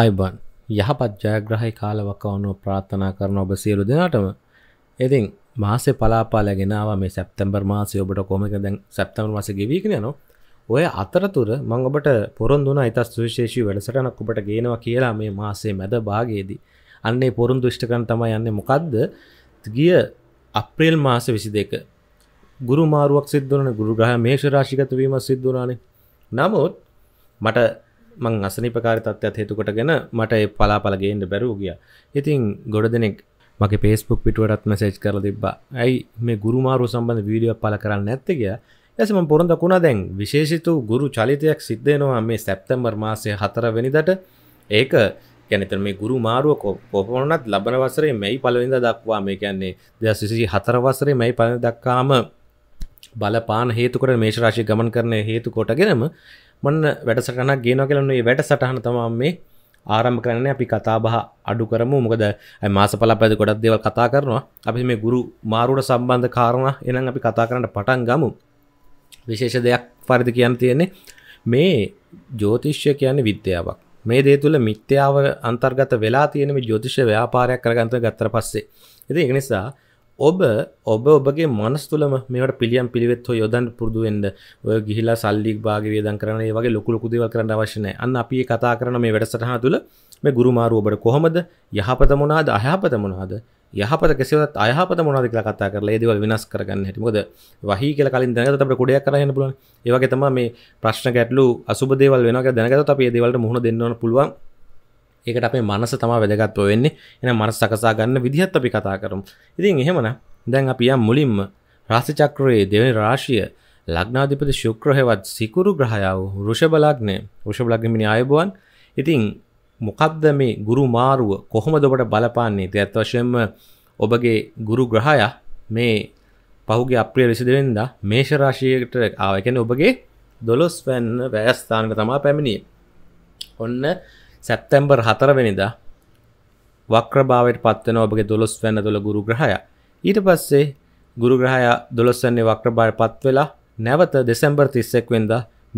අයිබන් යහපත් ජයග්‍රහහි කාලවකවනුව ප්‍රාත්ථනා කරන ඔබ සියලු දෙනාටම ඉතින් මාසේ පලාපාල ගෙනාව මේ සැප්තැම්බර් මාසය ඔබට කොමක දැන් සැප්තමර මස ගෙවීගෙන යනවා ඔය අතරතුර මං ඔබට පොරොන්දුන ඉතස් සුවිශේෂී වැඩසටනක් ඔබට ගේනවා කියලා මේ මාසේ මැද භාගයේදී අන්නේ පොරුන් දුෂ්ටකන් තමයි යන්නේ මොකක්ද ගිය අප්‍රේල් මාස විසි දෙක ගුරු මාරුවක් සිද්ධන ගුරු ග්‍රහ මේෂ රාශිකතවීම සිද්ධනානේ නමුත් මට මං අසනිපකාර තත්ත්යක් හේතුකොටගෙන මට ඒ පලාපලගේන්න බැරූ ගිය ඉතින් ගොඩ දෙනෙක් මගේ පේස්පුක් පිටුවටත් මසේච් කර තිබා ඇයි මේ ගුරුමාරු සම්බඳ වීඩියෝ පල කරන්න නැත්තකය ඇසම පොරොඳ කුණා දැන් විශේෂිතු ගුරු චලිතයක් සිද්ධයනවා මේ සැප්තැම්බර් මාසය හතර වෙනිදට ඒක ගැනතර මේ ගුරු මාරුව පොපමනත් ලබන වසරේ මෙයි පලවිඳ දක්වා මේ කියන්නේ දෙසිසි හතර වසරේ මෙයි පල දක්කාම බලපාන හේතුකට මේශරාශි ගමන් කරන හේතු කොටගෙනම මන්න වැඩසටනක් ගේන කලන්න වැඩ සටහන තමා මේ ආරම්ම කරන අපි කතාබහ අඩු කරමු මොකද මාස පල පැද ගොඩක් දෙවල් කතා කරනවා අපි මේ ගුරු මාරුට සම්බන්ධ කාරණ එනම් අපි කතා කරන්නට පටන් ගමු විශේෂ දෙයක් පරිදි කියන්න තියෙන්නේ මේ ජෝතිශ්‍ය කියන්නේ විද්‍යාවක් මේ දේ තුළ මිත්‍යාව අන්තර්ගත වෙලා තියෙන මේ ජෝතිෂ ව්‍යාපාරයක් කරගන්ත ගත්තර පස්සේ ඉති එනිසා ඔබ ඔබ ඔබගේ මනස් තුළම මේට පිළියම් පිළිවෙත් හෝ යොදන් පුරදු වෙන්ඩ ඔය ගිහිලා සල්ලි භාගවේදන් කරන ඒ වගේ ලොකුලොකුදව කරන්න අවශ්‍යනය අන්න අපි කතා කරන මේ වැඩසටහ තුළ මේ ගුරුමාරු ඔබට කොහොමද යහපත මොනාද අයහපත මොනාද යහපත කෙසවත් අයහපත මොනාද කියලා කතා කරලා ඒදව වෙනස් කරගන්න හැටිමොද වහි කියල කලින් දැනගත අපට කොඩයක් කරන්න පුළුවන් ඒවගේ තම මේ ප්‍රශ්න ගැටලු අසුබදේවල් වෙනක දැනගත අපේ දේවල්ට මුහුණ දෙන්නවන පුළුවන් ඒකට අපේ මනස තම වැදගත්ව වෙන්නේ එන මනස සකසා ගන්න විදිහත් අපි කතා කරම් ඉතින් එහෙමන දැන් අපිය මුලින්ම රාසිචක්‍රයේ දෙවනි රාශිය ලග්නාධිපති ශුක්‍රහෙවත් සිකුරු ග්‍රහයාව රුෂබලග්නය රුෂබලගමිනි අයබුවන් ඉතින් මොකක්ද මේ ගුරු මාරුව කොහොම දොබට බලපාන්නේ ඇත් වශයෙන්ම ඔබගේ ගුරු ග්‍රහය මේ පහුගේ අප්‍රිය විසිදවෙන්ද මේෂරාශයකට ආවකැන ඔබගේ දොළොස් වැන්න වැෑස්ථානක තමා පැමිණිය ඔන්න සැප්තැම්බර් හතරවෙනිදා වක්‍රභාවයට පත්වන ඔබගේ දොළොස් වැන්න තුළ ගුරු ග්‍රහය ඊට පස්සේ ගුරු ග්‍රහය දොළොස්සන්නේ වක්‍රභාය පත්වෙලා නැවත දෙසැම්බර් තිස්සෙක් වෙන්ද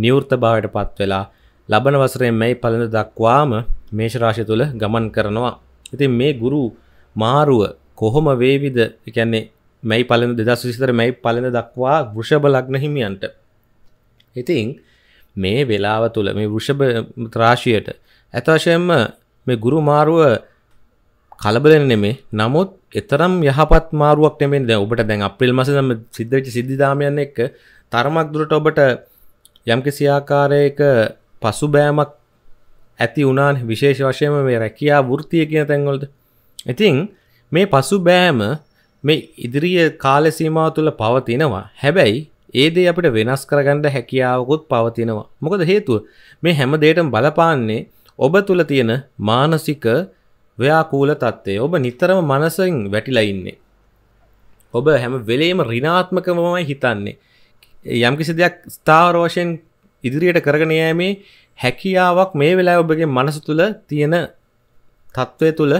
නිවෘත භාවයට පත්වෙලා ලබන වසරේ මෙයි පළඳ දක්වාම මේෂරාශය තුළ ගමන් කරනවා ඉතින් මේ ගුරු මාරුව කොහොම වේවිද එකන්නේ මැයි පලඳ දෙදස් විසිතර මැයි පලඳ දක්වා වෘෂභ ලග්න හිමියන්ට ඉතිං මේ වෙලාව තුළ මේ වෘෂභ ත්‍රාශයට ඇත වශයෙන්ම මේ ගුරු මාරුව කලබලෙන් නෙමේ නමුත් එතරම් යහපත් මාරුවක් නෙමෙයි දැන් ඔබට දැන් අප්‍රේල් මාසේ නම් සිද්ධ වෙච්ච සිද්ධාමයන් එක්ක තරමක් දුරට ඔබට යම්කිසි ආකාරයක පසුබෑමක් ඇති වුණා විශේෂ වශයෙන්ම මේ රැකියා වෘත්තිය කියන තැන්වලද ඉතින් මේ පසුබෑම මේ ඉදිරිය කාල සීමාව තුළ පවතිනවා හැබැයි ඒ දේ අපිට වෙනස් කරගන්න හැකියාවකුත් පවතිනවා මොකද හේතුව මේ හැම දෙයකටම බලපාන්නේ ඔබ තුල තියෙන මානසික ව්‍යාකූල తත්වය ඔබ නිතරම මනසෙන් වැටිලා ඉන්නේ. ඔබ හැම වෙලේම ඍණාත්මකවමයි හිතන්නේ. යම්කිසි දෙයක් ස්ථාවර වශයෙන් ඉදිරියට කරගෙන යෑමේ හැකියාවක් මේ වෙලාවේ ඔබගේ මනස තුල තියෙන తත්වය තුල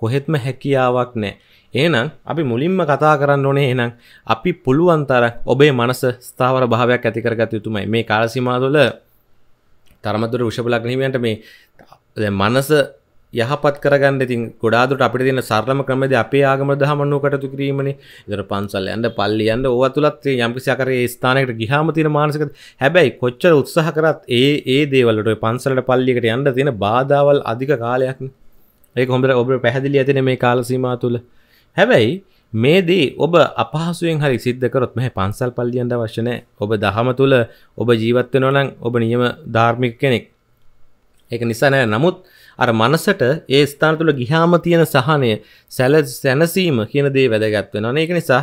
කොහෙත්ම හැකියාවක් නැහැ. එහෙනම් අපි මුලින්ම කතා කරන්න ඕනේ එහෙනම් අපි පුළුවන් තරම් ඔබේ මනස ස්ථාවර භාවයක් ඇති කරගත යුතුමයි. මේ කාලසීමාව තුළ තරමතුර විෂපලක් හිමියන්ට මේ මනස යහපත් කරගන්න ඉතින් ගොඩාදුට අපිට තියෙන සරලම ක්‍රමද අපේ ආගම දහමනුව කටතු කිරීමනේ ඉතර පන්සල් යන්න පල්ලි යන්න ඕවා තුලත් යම්කිසි ආකාරයේ ඒ ස්ථානයකට ගිහාම තියෙන මානසික හැබැයි කොච්චර උත්සාහ කරත් ඒ ඒ දේවල් වලට පන්සලට පල්ලියකට යන්න තියෙන බාධාවල් අධික කාලයක් ඒක හොඳට ඔබට පැහැදිලි ඇතිනේ මේ කාල සීමාව තුල හැබැයි මේදී ඔබ අපහසුවෙන් හරි සිද්ධකරොත් මෙහ පන්සල් පල්ලියන්ට වශනය ඔබ දහම තුළ ඔබ ජීවත්වෙනොනං ඔබ නියම ධාර්මික කෙනෙක් ඒක නිසානෑ නමුත් අර මනසට ඒ ස්ථාන තුළ ගිහාම තියෙන සහනය සැල සැනසීම කියන දේ වැදගත්වෙන ඒක නිසා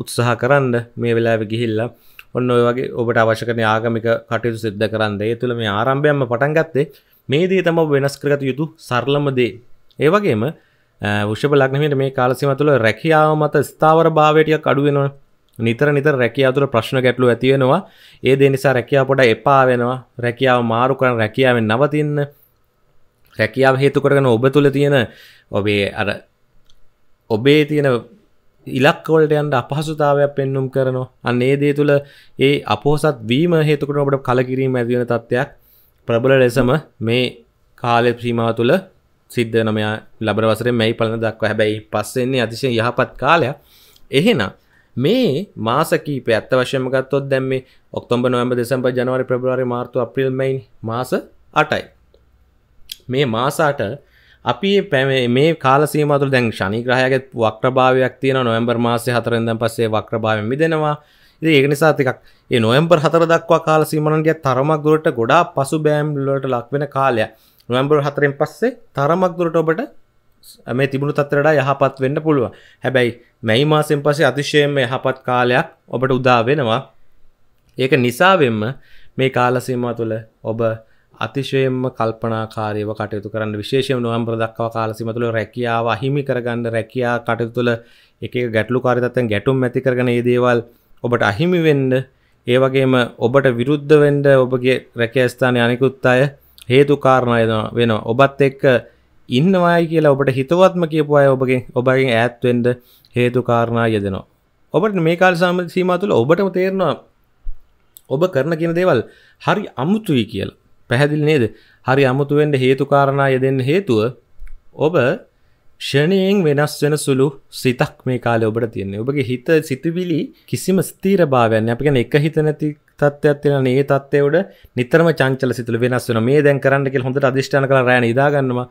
උත්සාහ කරන්න මේ වෙලාව ගිහිල්ලා ඔන්න ඔය වගේ ඔබට අවශ්‍යකන ආගමික කටයුතු සිද්ධ කරන්න ඒ තුළ මේ ආරම්භයම පටන්ගත්තේ මේ දී තම වෙනස් කරගත යුතු සරලමදේ ඒ වගේම ෂප ලක්නමට මේ කාලසිම තුළ රැකියාව මත ස්ථාවර භාවටයක් අඩුවෙනවා නිතර නිතර රැකියා තුළ ප්‍රශ්න ගැටලු ඇතිවෙනවා ඒ දේ නිසා රැකියාව පොඩ එපා වෙනවා රැකියාව මාරු කරන රැකියාවෙන් නවතින්න රැකියාව හේතු කරගෙන ඔබ තුළ තියෙන ඔබේ අර ඔබේ තියෙන ඉලක්වලට යන්ට අපහසුතාවයක් පෙන්නුම් කරනවා අන්න ඒ දේ තුළ ඒ අපෝසත් වීම හේතුකට ඔබට කලකිරීම ඇතිවෙන තත්ත්වයක් ප්‍රබල ලෙසම මේ කාලය ප්‍රීමාව තුළ සිද්ධ නමයා ලබර වසරේ මැයි පලන දක්ව හැබැයි පස්සෙන්නේ අතිශය යහපත් කාලයක් එහෙන මේ මාසකීප ඇත්ත වශයම ගත්තොත් දැම් මේ ඔක්තොම්බ නොවැම්බ දෙසම්බ ජනවරි පෙබරවාරි මාර්තු අප්‍රිල් මයින් මාස අටයි මේ මාසාට අපි පැමේ මේ කාලසීමතු දැන් ශනිග්‍රහයගත් වක්්‍රභාවයක් තියෙන නොවම්බර් මාසය හතරෙන්දන් පස්සේ වක්්‍රභාවෙන් මිදෙනවා ඒ නිසා තිකක් ඒ නොවම්බර් හතර දක්වා කාලසීමනන්ගේ තරමක් දුරට ගොඩා පසු බෑම්ලට ලක්වෙන කාලයක් නොම්බර හතරෙන් පස්සේ තරමක් දුරට ඔබට මේ තිබුණු තත්තරට යහපත් වෙන්න පුළුව හැබැයි මැයි මාසෙන් පසේ අතිශයෙන් යහපත් කාලයක් ඔබට උදා වෙනවා ඒක නිසාවෙන්ම මේ කාලසීම තුළ ඔබ අතිශයෙන්ම කල්පනාකාරයව කටයුතු කරන්න විශේෂයෙන් නොවම්බර දක්වා කාලසීම තුළ රැකියාව අහිමි කරගන්න රැකියා කටයුතු තුළ එක එක ගැටලුකාරීත්වයන් ගැටුම් ඇති කරගෙන මේ දේවල් ඔබට අහිමි වෙන්න ඒ වගේම ඔබට විරුද්ධ වෙන්න ඔබගේ රැකියා ස්ථානයේ අනිකුත් අය හේතුකාරණය වෙනවා ඔබත් එක්ක ඉන්නවායි කියලා ඔබට හිතවත්ම කියපු අය ඔබගේ ඔබගෙන් ඈත්වෙන්ඩ හේතුකාරණා යෙදෙනවා. ඔබට මේ කාල් සාම සීම තුළ ඔබටම තේරෙනවා ඔබ කරන කියන දේවල් හරි අමුතුයි කියල පැහැදිල් නේද හරි අමුතුවෙන්ට හේතුකාරණා යෙදෙන් හේතුව ඔබ ෂණයෙන් වෙනස් වෙන සුළු සිතක් මේ කාලය ඔබට තියන්නේ ඔබගේ හිත සිතුවිලි කිසිම ස්තීර භාවයන්න අප ගැන එක හිතනැති තත්ත්වයක් තියෙනවා මේ තත්ත්වයේ උඩ නිතරම චංචල සිතුල වෙනස් වෙනවා මේ දැන් කරන්න කියලා හොඳට අදිෂ්ඨාන කරලා රෑන ඉදා ගන්නවා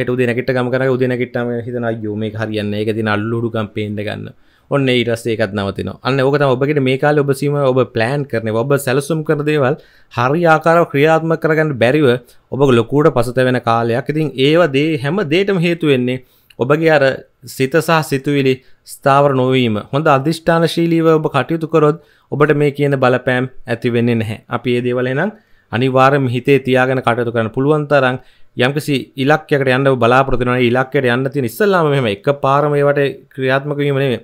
හෙට උදේ නැගිට ගම කරගෙන උදේ නැගිට්ටාම හිතන අයියෝ මේක හරියන්නේ නැහැ ඒක දින අල්ලුඩුකම් පේන්න ගන්න ඔන්න ඊට පස්සේ ඒකත් නවතිනවා අන්න ඕක තමයි ඔබගේ මේ කාලේ ඔබ සීම ඔබ ප්ලෑන් කරන ඔබ සැලසුම් කරන දේවල් හරි ආකාරව ක්‍රියාත්මක කරගන්න බැරිව ඔබ ලොකුවට පසුත වෙන කාලයක් ඉතින් ඒව දේ හැම දෙයකම හේතු වෙන්නේ ඔබගේ අර සිත සහ සිතුවිලි ස්ථාවර නොවීම හොඳ අධිෂ්ඨානශීලීව ඔබ කටයුතු කරොත් ඔබට මේ කියන බලපෑම් ඇති වෙන්නේ නැහැ. අපි ඒ දේවල් එහෙනම් අනිවාර්යයෙන්ම හිතේ තියාගෙන කටයුතු කරන්න පුළුවන් තරම් යම්කිසි ඉලක්කයකට යන්න බලාපොරොත්තු වෙනවා. ඉලක්කයට යන්න තියෙන ඉස්සල්ලාම මෙහෙම එකපාරම ඒවට ක්‍රියාත්මක වීම නෙමෙයි.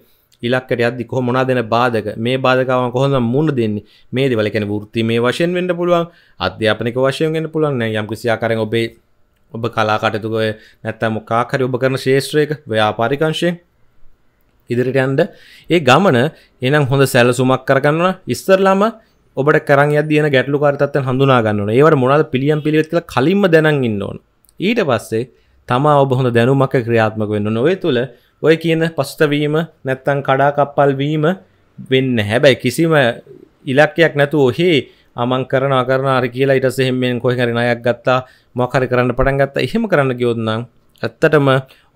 ඉලක්කට යද්දි කොහොම මොනවාද දෙන බාධක මේ බාධකාවන් කොහොමද මුණ දෙන්නේ මේ දේවල් කියන්නේ වෘත්ති මේ වශයෙන් වෙන්න පුළුවන් අධ්‍යාපනික වශයෙන් වෙන්න පුළුවන් නෑ යම් කිසි ආකාරයෙන් ඔබේ ඔබ කලා කටයුතු නැත්නම් මොකක් හරි ඔබ කරන ශේෂ්ත්‍රයක ව්‍යාපාරික අංශයෙන් ඉදිරිටයන්ට ඒ ගමන එනම් හොඳ සැලසුමක් කරගන්න ඉස්සරලාම ඔබට කරන් යදන ගැටලු කාරතත් හඳුනාගන්න ඒවට මොනාද පිළියම් පිළිවෙත්ල කලින්ම දැනන් ඉන්න ඕන ඊට පස්සේ තමා ඔබ හොඳ දැනුමක් ක්‍රියාත්මක වෙන්න නොවේ තුළ ඔය කියන පස්තවීම නැත්තං කඩා කප්පල් වීම වෙන්න හැබැයි කිසිම ඉලක්කයක් නැතු ඔහේ අමන් කරන කරන අර කියලා ඉටසෙහෙමෙන් කොහකරි අයක් ගත්තා මොකරි කරන්න පටන් ගත්ත එහෙම කරන්න ගියොත්නම් ඇත්තටම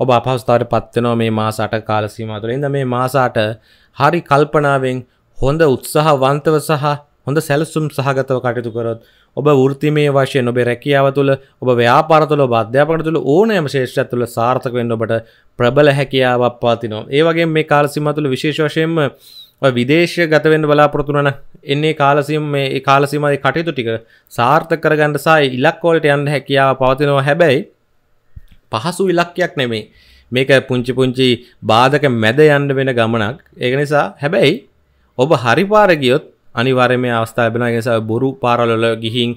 ඔබ අපහස්ථාවට පත්වෙනවා මේ මාසාට කාලසීමා තුළ ඉඳ මේ මාසාට හරි කල්පනාවෙන් හොඳ උත්සාහවන්තව සහ හොඳ සැලසුම් සහගතව කටයුතු කරොත් ඔබ වෘත්තිමය වශයෙන් ඔබේ රැකියාව තුළ ඔබ ව්‍යාපාර තුළ ඔබ අධ්‍යාපන තුළ ඕනෑම ශේෂ්ත්‍රයක් තුළ සාර්ථක වෙන්න ඔබට ප්‍රබල හැකියාවක් පවතිනවා. ඒ වගේම මේ කාලසීමා තුළ විශේෂ වශයෙන්ම විදේශය ගතවෙන්න බලාපොරොතුන එන්නේ කාලසිම් මේ කාලසිමයි කටයුතු ටික සාර්ථක කරගන්න සහ ඉලක්කෝලට යන්න හැකියාව පවතිනවා හැබැයි පහසු ඉලක්කයක් නෙමේ මේක පුංචි පුංචි බාධක මැද යන්න වෙන ගමනක් ඒක නිසා හැබැයි ඔබ හරි පාර ගියොත් අනිවාර්යයෙන්ම අවස්ථාව ලැබෙනවා ඒ නිසා බොරු පාරවල ගිහින්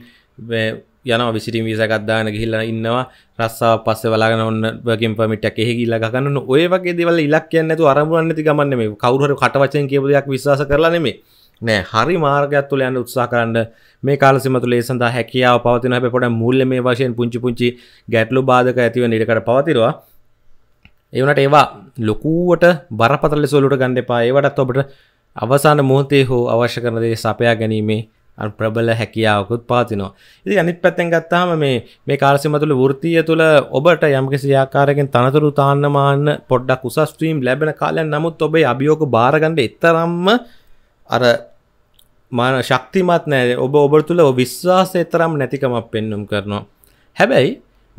යනවා විසිටින් වීසා එකක් දාගෙන ගිහිල්ලා ඉන්නවා රස්සාව පස්සේ බලාගෙන ඔන්න වර්කින් පර්මිට් එක එහෙ ගිහිල්ලා ගන්න ඔය වගේ දේවල් ඉලක්කයක් නැතුව අරමුණක් නැති ගමන් නෙමෙයි කවුරු හරි කටවචෙන් කියපු දෙයක් විශ්වාස කරලා නෙමෙයි නෑ හරි මාර්ගයක් තුළ යන්න උත්සාහ කරන්න මේ කාලසිම තුළ ඒ සඳහා හැකියාව පවතින හැබැයි පොඩ මුල්‍ය මේ වශයෙන් පුංචි පුංචි ගැටලු බාධක ඇතිව නිරකට පවතිනවා ඒ වුණාට ඒවා ලොකුවට බරපතල ලෙස ඔලුවට ගන්න එපා ඒවටත් ඔබට අවසාන මොහොතේ හෝ අවශ්‍ය කරන දේ සපයා ගැනීමේ අර ප්‍රබල හැකියාවකුත් පවතිනවා. ඉතින් අනිත් පැත්තෙන් ගත්තාම මේ මේ කාලසීම තුළ වෘත්තීය තුළ ඔබට යම්කිසි ආකාරයකින් තනතුරු තාන්න මාන්න පොඩ්ඩක් උසස් වීම ලැබෙන කාලයක් නමුත් ඔබේ අභියෝග බාර ගන්න තරම්ම අර මාන ශක්තිමත් නෑ ඔබ ඔබ තුළ විශ්වාසය තරම් නැතිකමක් පෙන්නුම් කරනවා හැබැයි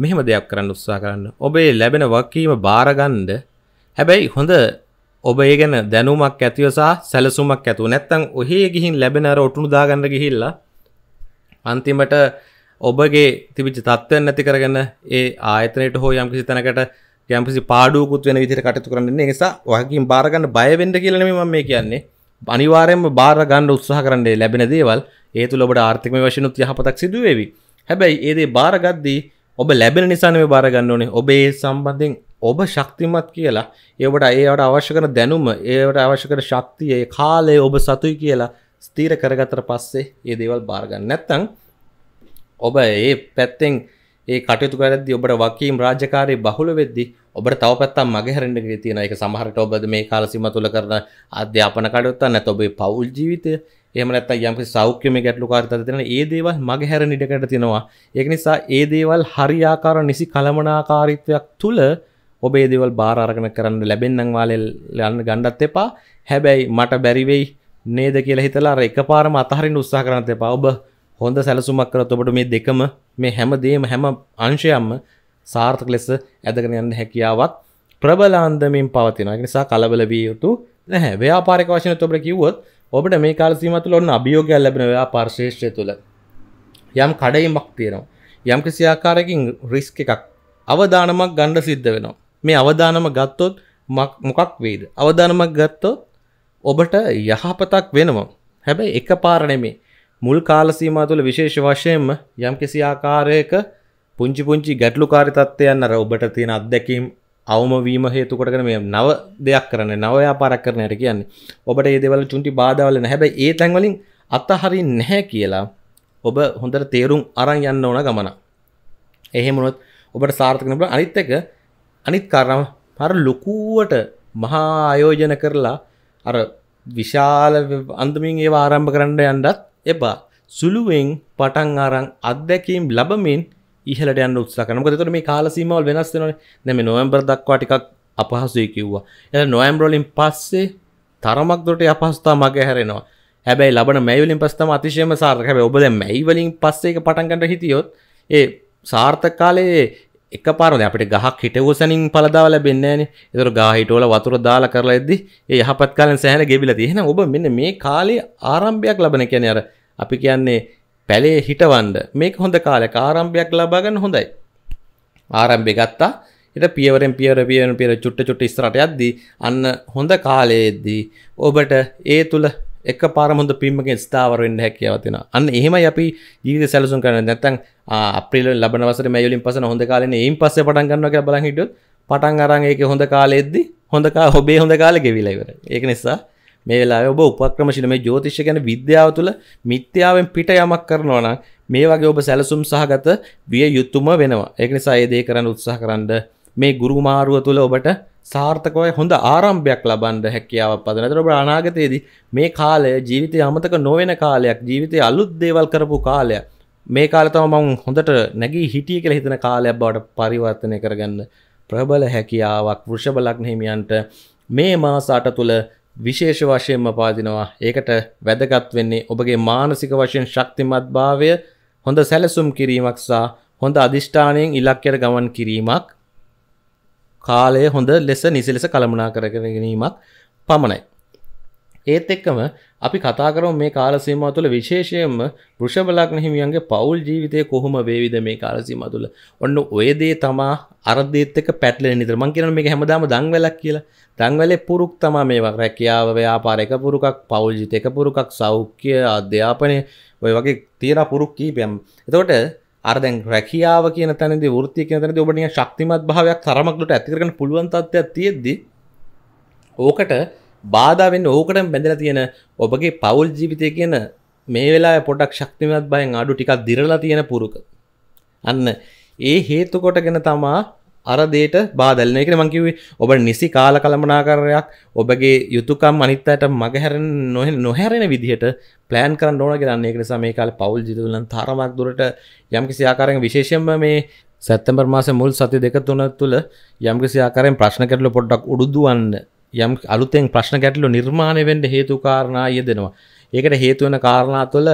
මෙහෙම දෙයක් කරන්න උත්සා කරන්න ඔබේ ලැබෙන වකීම බාරගන්ඩ හැබැයි හොඳ ඔබ ඒ ගැන දැනුමක් ඇතිවසා සැලසුමක් ඇතුව නැත්තං ඔහේ ගිහින් ලැබෙන අර ඔටුණු දාගන්න ගිහිල්ලා අන්තිමට ඔබගේ තිබිච තත්ත්වය නැති කරගන්න ඒ ආයතනයට හෝ යම් කිසි තැනකට යම්කිසි පාඩුවකුත් වෙන විදිහට කටයුතු කරන්න නිසා වහකින් බාරගන්න බය වෙන්න කියලා නෙමෙයි මම මේ කියන්නේ අනිවාරයම බාර ගන්න උත්සාහ කරන්නේ ලැබෙන දේවල් ඒ තුළ ඔබට ආර්ථිකමය වශයෙන්ුත් යහපතක් සිදු වෙවි. හැබැයි ඒ දේ බාරගද්දී ඔබ ලැබෙන නිසා නෙමෙයි බාර ගන්න ඕනේ. ඔබ ඒ සම්බන්ධයෙන් ඔබ ශක්තිමත් කියලා ඒවට ඒවට අවශ්‍ය කරන දැනුම, ඒවට අවශ්‍ය කරන ශක්තිය, ඒ කාලය ඔබ සතුයි කියලා ස්ථීර කරගත්තට පස්සේ මේ දේවල් බාර ගන්න නැත්නම් ඔබ ඒ පැත්තෙන් ඒ කටයුතු කරද්දී ඔබට වකීම් රාජකාරී බහුල වෙද්දී ඔබට තව පැත්තම් මගහැරෙන්ඩග තියෙන එක සමහරට ඔබද මේ කාලසිම තුළ කරන අධ්‍යාපන කඩුත්තන්න ඔබේ පවුල් ජීවිතය එමනත් යම්ක සෞඛ්‍යම ගැටලු කාර්තතින ඒ දේවල් මගහැර නිඩකට තිෙනවා ඒක නිසා ඒ දේවල් හරියාකාර නිසි කළමනාකාරිත්වයක් තුළ ඔබේ දේවල් භාරගෙන කරන්න ලැබෙන්න්නංවාලෙල් යන්න ගණ්ඩත් එපා හැබැයි මට බැරිවෙයි නේද කියලා හිතලා එක පාරම අතහරින් උත්සා කරනත එපා ඔබ හොඳ සැලසුමක් කරත් ඔබට මේ දෙකම මේ හැම දේම හැම අංශයම්ම සාර්ථක ලෙස ඇදගෙන යන්න හැකියාවත් ප්‍රබලාන්දමින් පවතින නිසා කලබල විය යුතු නැහැ ව්‍යාපාරික වශයෙන් ඔබට කිව්වොත් ඔබට මේ කාල සීමාව තුළ ඔන්න අභියෝගයක් ලැබෙන ව්‍යාපාර ශේෂ්ත්‍රය තුළ යම් කඩයිමක් තියෙනවා යම් කිසි ආකාරයකින් රිස්ක් එකක් අවදානමක් ගන්න සිද්ධ වෙනවා මේ අවදානම ගත්තොත් මොකක් වෙයිද අවදානමක් ගත්තොත් ඔබට යහපතක් වෙනවා හැබැයි එකපාර නෙමේ මුල් කාල සීමාව තුළ විශේෂ වශයෙන්ම යම් කිසි ආකාරයක පුංචි පුංචි ගැටලු කාරිතත්වයන්න අර ඔබට තියෙන අත්දැකීම් අවමවීම හේතුකටගෙන මේ නව දෙයක් කරන නවයාපාරක් කරනයට කියන්නේ ඔබට ඒදවල චුන්ටි බාධවල නැහැබැ ඒ තැන්වලින් අත්තහරි නැහැ කියලා ඔබ හොඳට තේරුම් අරන් යන්න ඕන ගමන එහෙමනොත් ඔබට සාර්ථකනට අනිත් එක අනිත් කරම හර ලොකුවට මහා අයෝජන කරලා අර විශාල අන්දමින් ඒ ආරම්භ කරන්න යන්නත් එපා සුළුවෙන් පටන් අරං අත්දැකීම් ලබමින් ඉහලට යන්න උත්සාකනක තුර මේ කාලසීමවල් වෙනස් වෙනන නැම නොවම්බර් දක්වා ටිකක් අපහසුය කිව්වා එ නොයම්බරොලින් පස්සේ තරමක් දොට අපහස්ථා මගේ හැරෙනවා හැබැයි ලබන මැවලින් පස්තම අතිශයම සාර්ක හැබ ඔබද මැයිවලින් පස්සේක පටන්ගට හිටියොත් ඒ සාර්ථක කාලයේ එක පාරද අපට ගහක් හිටවසනින් පලදාව ලැබෙන්නේන එතර ගාහිටෝල වතුර දාලා කරලා ඇද්දි ඒ යහපත් කාලෙන් සෑහන ගෙබිල තියෙන ඔබ මෙන්න මේ කාලේ ආරම්භයක් ලබන කියන අර අපි කියන්නේ පැලේ හිටවන්ඩ මේක හොඳ කාලක ආරම්භයක් ලබාගන්න හොඳයි. ආරම්භය ගත්තා ඉට පියවරෙන් පියවර පියවන පියර චුට්ට චුට්ට ස්රට යද්දී අන්න හොඳ කාලයේදී ඔබට ඒ තුළ එක පාරමුද පිම්මගේ ස්ථාවරෙන් හැකියවතින අන්න එහෙම අපි ජීවිත සැලසුම් කරන නැතන් අපිල ලබනවසර මැයලින් පස හොඳ කාලන ඒයින් පස පටන් ගන්නක බලහිට පටන් අරන් ඒක හොඳ කාලෙද්දි හොඳකා හොබේ හොඳ කාල ගෙවිලයිවර ඒක නිසා මේලා ඔබ උපක්‍රමශිල මේ ජෝතිෂ ගැන විද්‍යාව තුළ මිත්‍යාවෙන් පිට යමක් කරනවන මේ වගේ ඔබ සැලසුම් සහගත විය යුතුම වෙනවා ඒක නිසා ඒ දේ කරන්න උත්සාහ කරන්න මේ ගුරුමාරුව තුළ ඔබට සාර්ථකවයි හොඳ ආරම්භයක් ලබන්න හැකියාවක් පදනතර ඔබ අනාගතයේදී මේ කාලය ජීවිතය අමතක නොවෙන කාලයක් ජීවිතය අලුත් දේවල් කරපු කාලයක් මේ කාලතම මං හොඳට නැගී හිටිය කියලා හිතන කාලයක් බවට පරිවර්තනය කරගන්න ප්‍රබල හැකියාවක් වෘෂභ ලග්න හිමියන්ට මේ මාස අට තුල විශේෂ වශයෙන්ම පාදිනවා ඒකට වැදගත් වෙන්නේ ඔබගේ මානසික වශයෙන් ශක්තිමත් භාවය හොඳ සැලසුම් කිරීමක් සහ හොඳ අධිෂ්ඨානයෙන් ඉලක්කයට ගමන් කිරීමක් කාලය හොඳ ලෙස නිසි ලෙස කළමනා කරගෙන ගැනීමක් පමණයි. ඒත් එක්කම අපි කතා කරමු මේ කාල සීමාව තුළ විශේෂයෙන්ම වෘෂභ ලග්න හිමියන්ගේ පෞල් ජීවිතය කොහොම වේවිද මේ කාල සීමාව තුළ. ඔන්න ඔය දේ තමා අර දේත් එක්ක පැටලෙන නිතර. මම කියනවා මේක හැමදාම දන්වැලක් කියලා. දන්වැලේ පුරුක් තමා මේවා. රැකියාව, ව්‍යාපාර එක පුරුකක්, පෞල් ජීවිත එක පුරුකක්, සෞඛ්‍ය, අධ්‍යාපනය ඔය වගේ තියෙන පුරුක් කීපයක්. එතකොට අර දැන් රැකියාව කියන තැනදී වෘත්තිය කියන තැනදී ඔබට නිකන් ශක්තිමත් භාවයක් තරමකට ඇති කරගන්න පුළුවන් තත්ත්වයක් තියෙද්දි ඕකට බාධාවෙන් ඕකට බැඳල තියෙන ඔබගේ පවුල් ජීවිතය කියන මේ වෙලා පොටක් ශක්තිමත් බයෙන් අඩු ටිකක් දිරලා තියෙන පුරුක. අන්න ඒ හේතු කොටගෙන තමා අරදේට බාදල්න එකට මංකිවේ ඔබ නිසි කාල කළමනාකරයක් ඔබගේ යුතුකම් අනිත්තයට මගහැරෙන් නොහ නොහැරෙන විදිහට පලෑන් කරන්න ඕන කරන්නේ එකට සමේ කාල පවුල් ජිදුලන් තරමක් දුරට යම්කිසි ආකාරයෙන් විශේෂම මේ සැත්තම්බර් මාස මුල් සති දෙක තුන තුළ යම්කිසි ආකාරයෙන් ප්‍රශ්න කරල පොඩ්ඩක් උඩුදුවන්න යම් අලුතෙන් ප්‍රශ්න ගැටලු නිර්මාණය වෙන්න හේතු කාරණා යෙදෙනවා. ඒකට හේතු වෙන කාරණා තුළ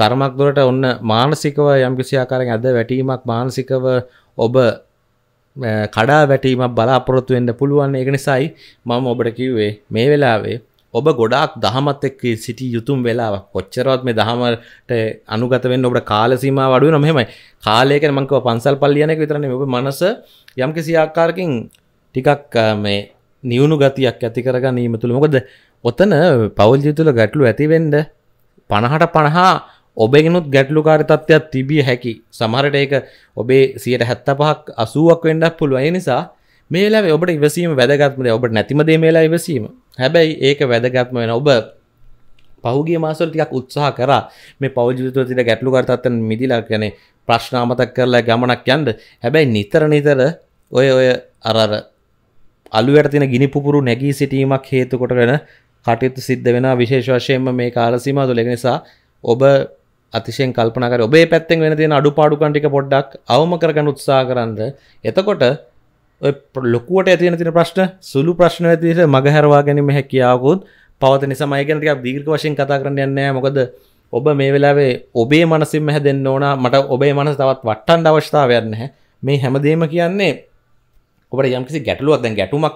තරමක් දුරට ඔන්න මානසිකව යම් කිසි ආකාරයෙන් අද වැටීමක් මානසිකව ඔබ කඩා වැටීමක් බලාපොරොත්තු වෙන්න පුළුවන්. ඒක නිසායි මම ඔබට කිව්වේ මේ වෙලාවේ ඔබ ගොඩාක් දහමත් එක්ක සිටි යුතුම් වෙලාවක් කොච්චරවත් මේ දහමට අනුගත වෙන්න ඔබට කාල සීමාව අඩු වෙනවා මෙහෙමයි කාලයක මම කව පන්සල් පල්ලියන එක විතරනේ ඔබ මනස යම්කිසි ආකාරකින් ටිකක් මේ නිවුණු ගතියක් ඇති කර ගැනීම තුළ මොකද ඔතන පවල්ජි තුළ ගැටලු ඇතිවෙන්ඩ පණහට පණහා ඔබගෙනුත් ගැටලු කාරිතත්වයක් තිබිය හැකි සමහරට ඒක ඔබේ සියට හැත්ත පහක් අසුවක් වෙන්ඩක් පුළුව නිසා මේලා ඔබට ඉවසීම වැදගත්මද ඔබට නැතිමදේ මේලා ඉවසීම හැබැයි ඒක වැදගත්ම වෙන ඔබ පහුගේ මාසල් ටිකක් උත්සාහ කර මේ පෞජිතුව තිට ගැටලු කරතත්තන මිදිලා ගැන ප්‍රශ්නාමතක් කරලා ගමනක් යන්ද හැබැයි නිතර නිතර ඔය ඔය අරර අලුවයට තින ගිනිපුරු නැගී සිටීමක් හේතුකොටගෙන කටයුතු සිද්ධ වෙන විශේෂ වශයෙන්ම මේ කාලසීම තුළ නිසා ඔබ අතිශයෙන් කල්පනා කරලා ඔබේ පැත්තෙන් වෙන තියෙන අඩුපාඩුකම් ටික පොඩ්ඩක් අවම කරගන්න උත්සාහ කරන්න. එතකොට ඔය ලොකුවට ඇති වෙන තියෙන ප්‍රශ්න සුළු ප්‍රශ්න ඇතුළේ මගහැරවා ගැනීම හැකියාවකුත් පවත නිසා මම කියන ටිකක් දීර්ඝ වශයෙන් කතා කරන්න යන්නේ නැහැ. මොකද ඔබ මේ වෙලාවේ ඔබේ මනසින්ම හැදෙන්න ඕන මට ඔබේ මනස තවත් වට්ටන්න අවශ්‍යතාවයක් නැහැ මේ හැමදේම කියන්නේ ඔබට යම්කිසි ගැටලුවක් දැන් ගැටුමක්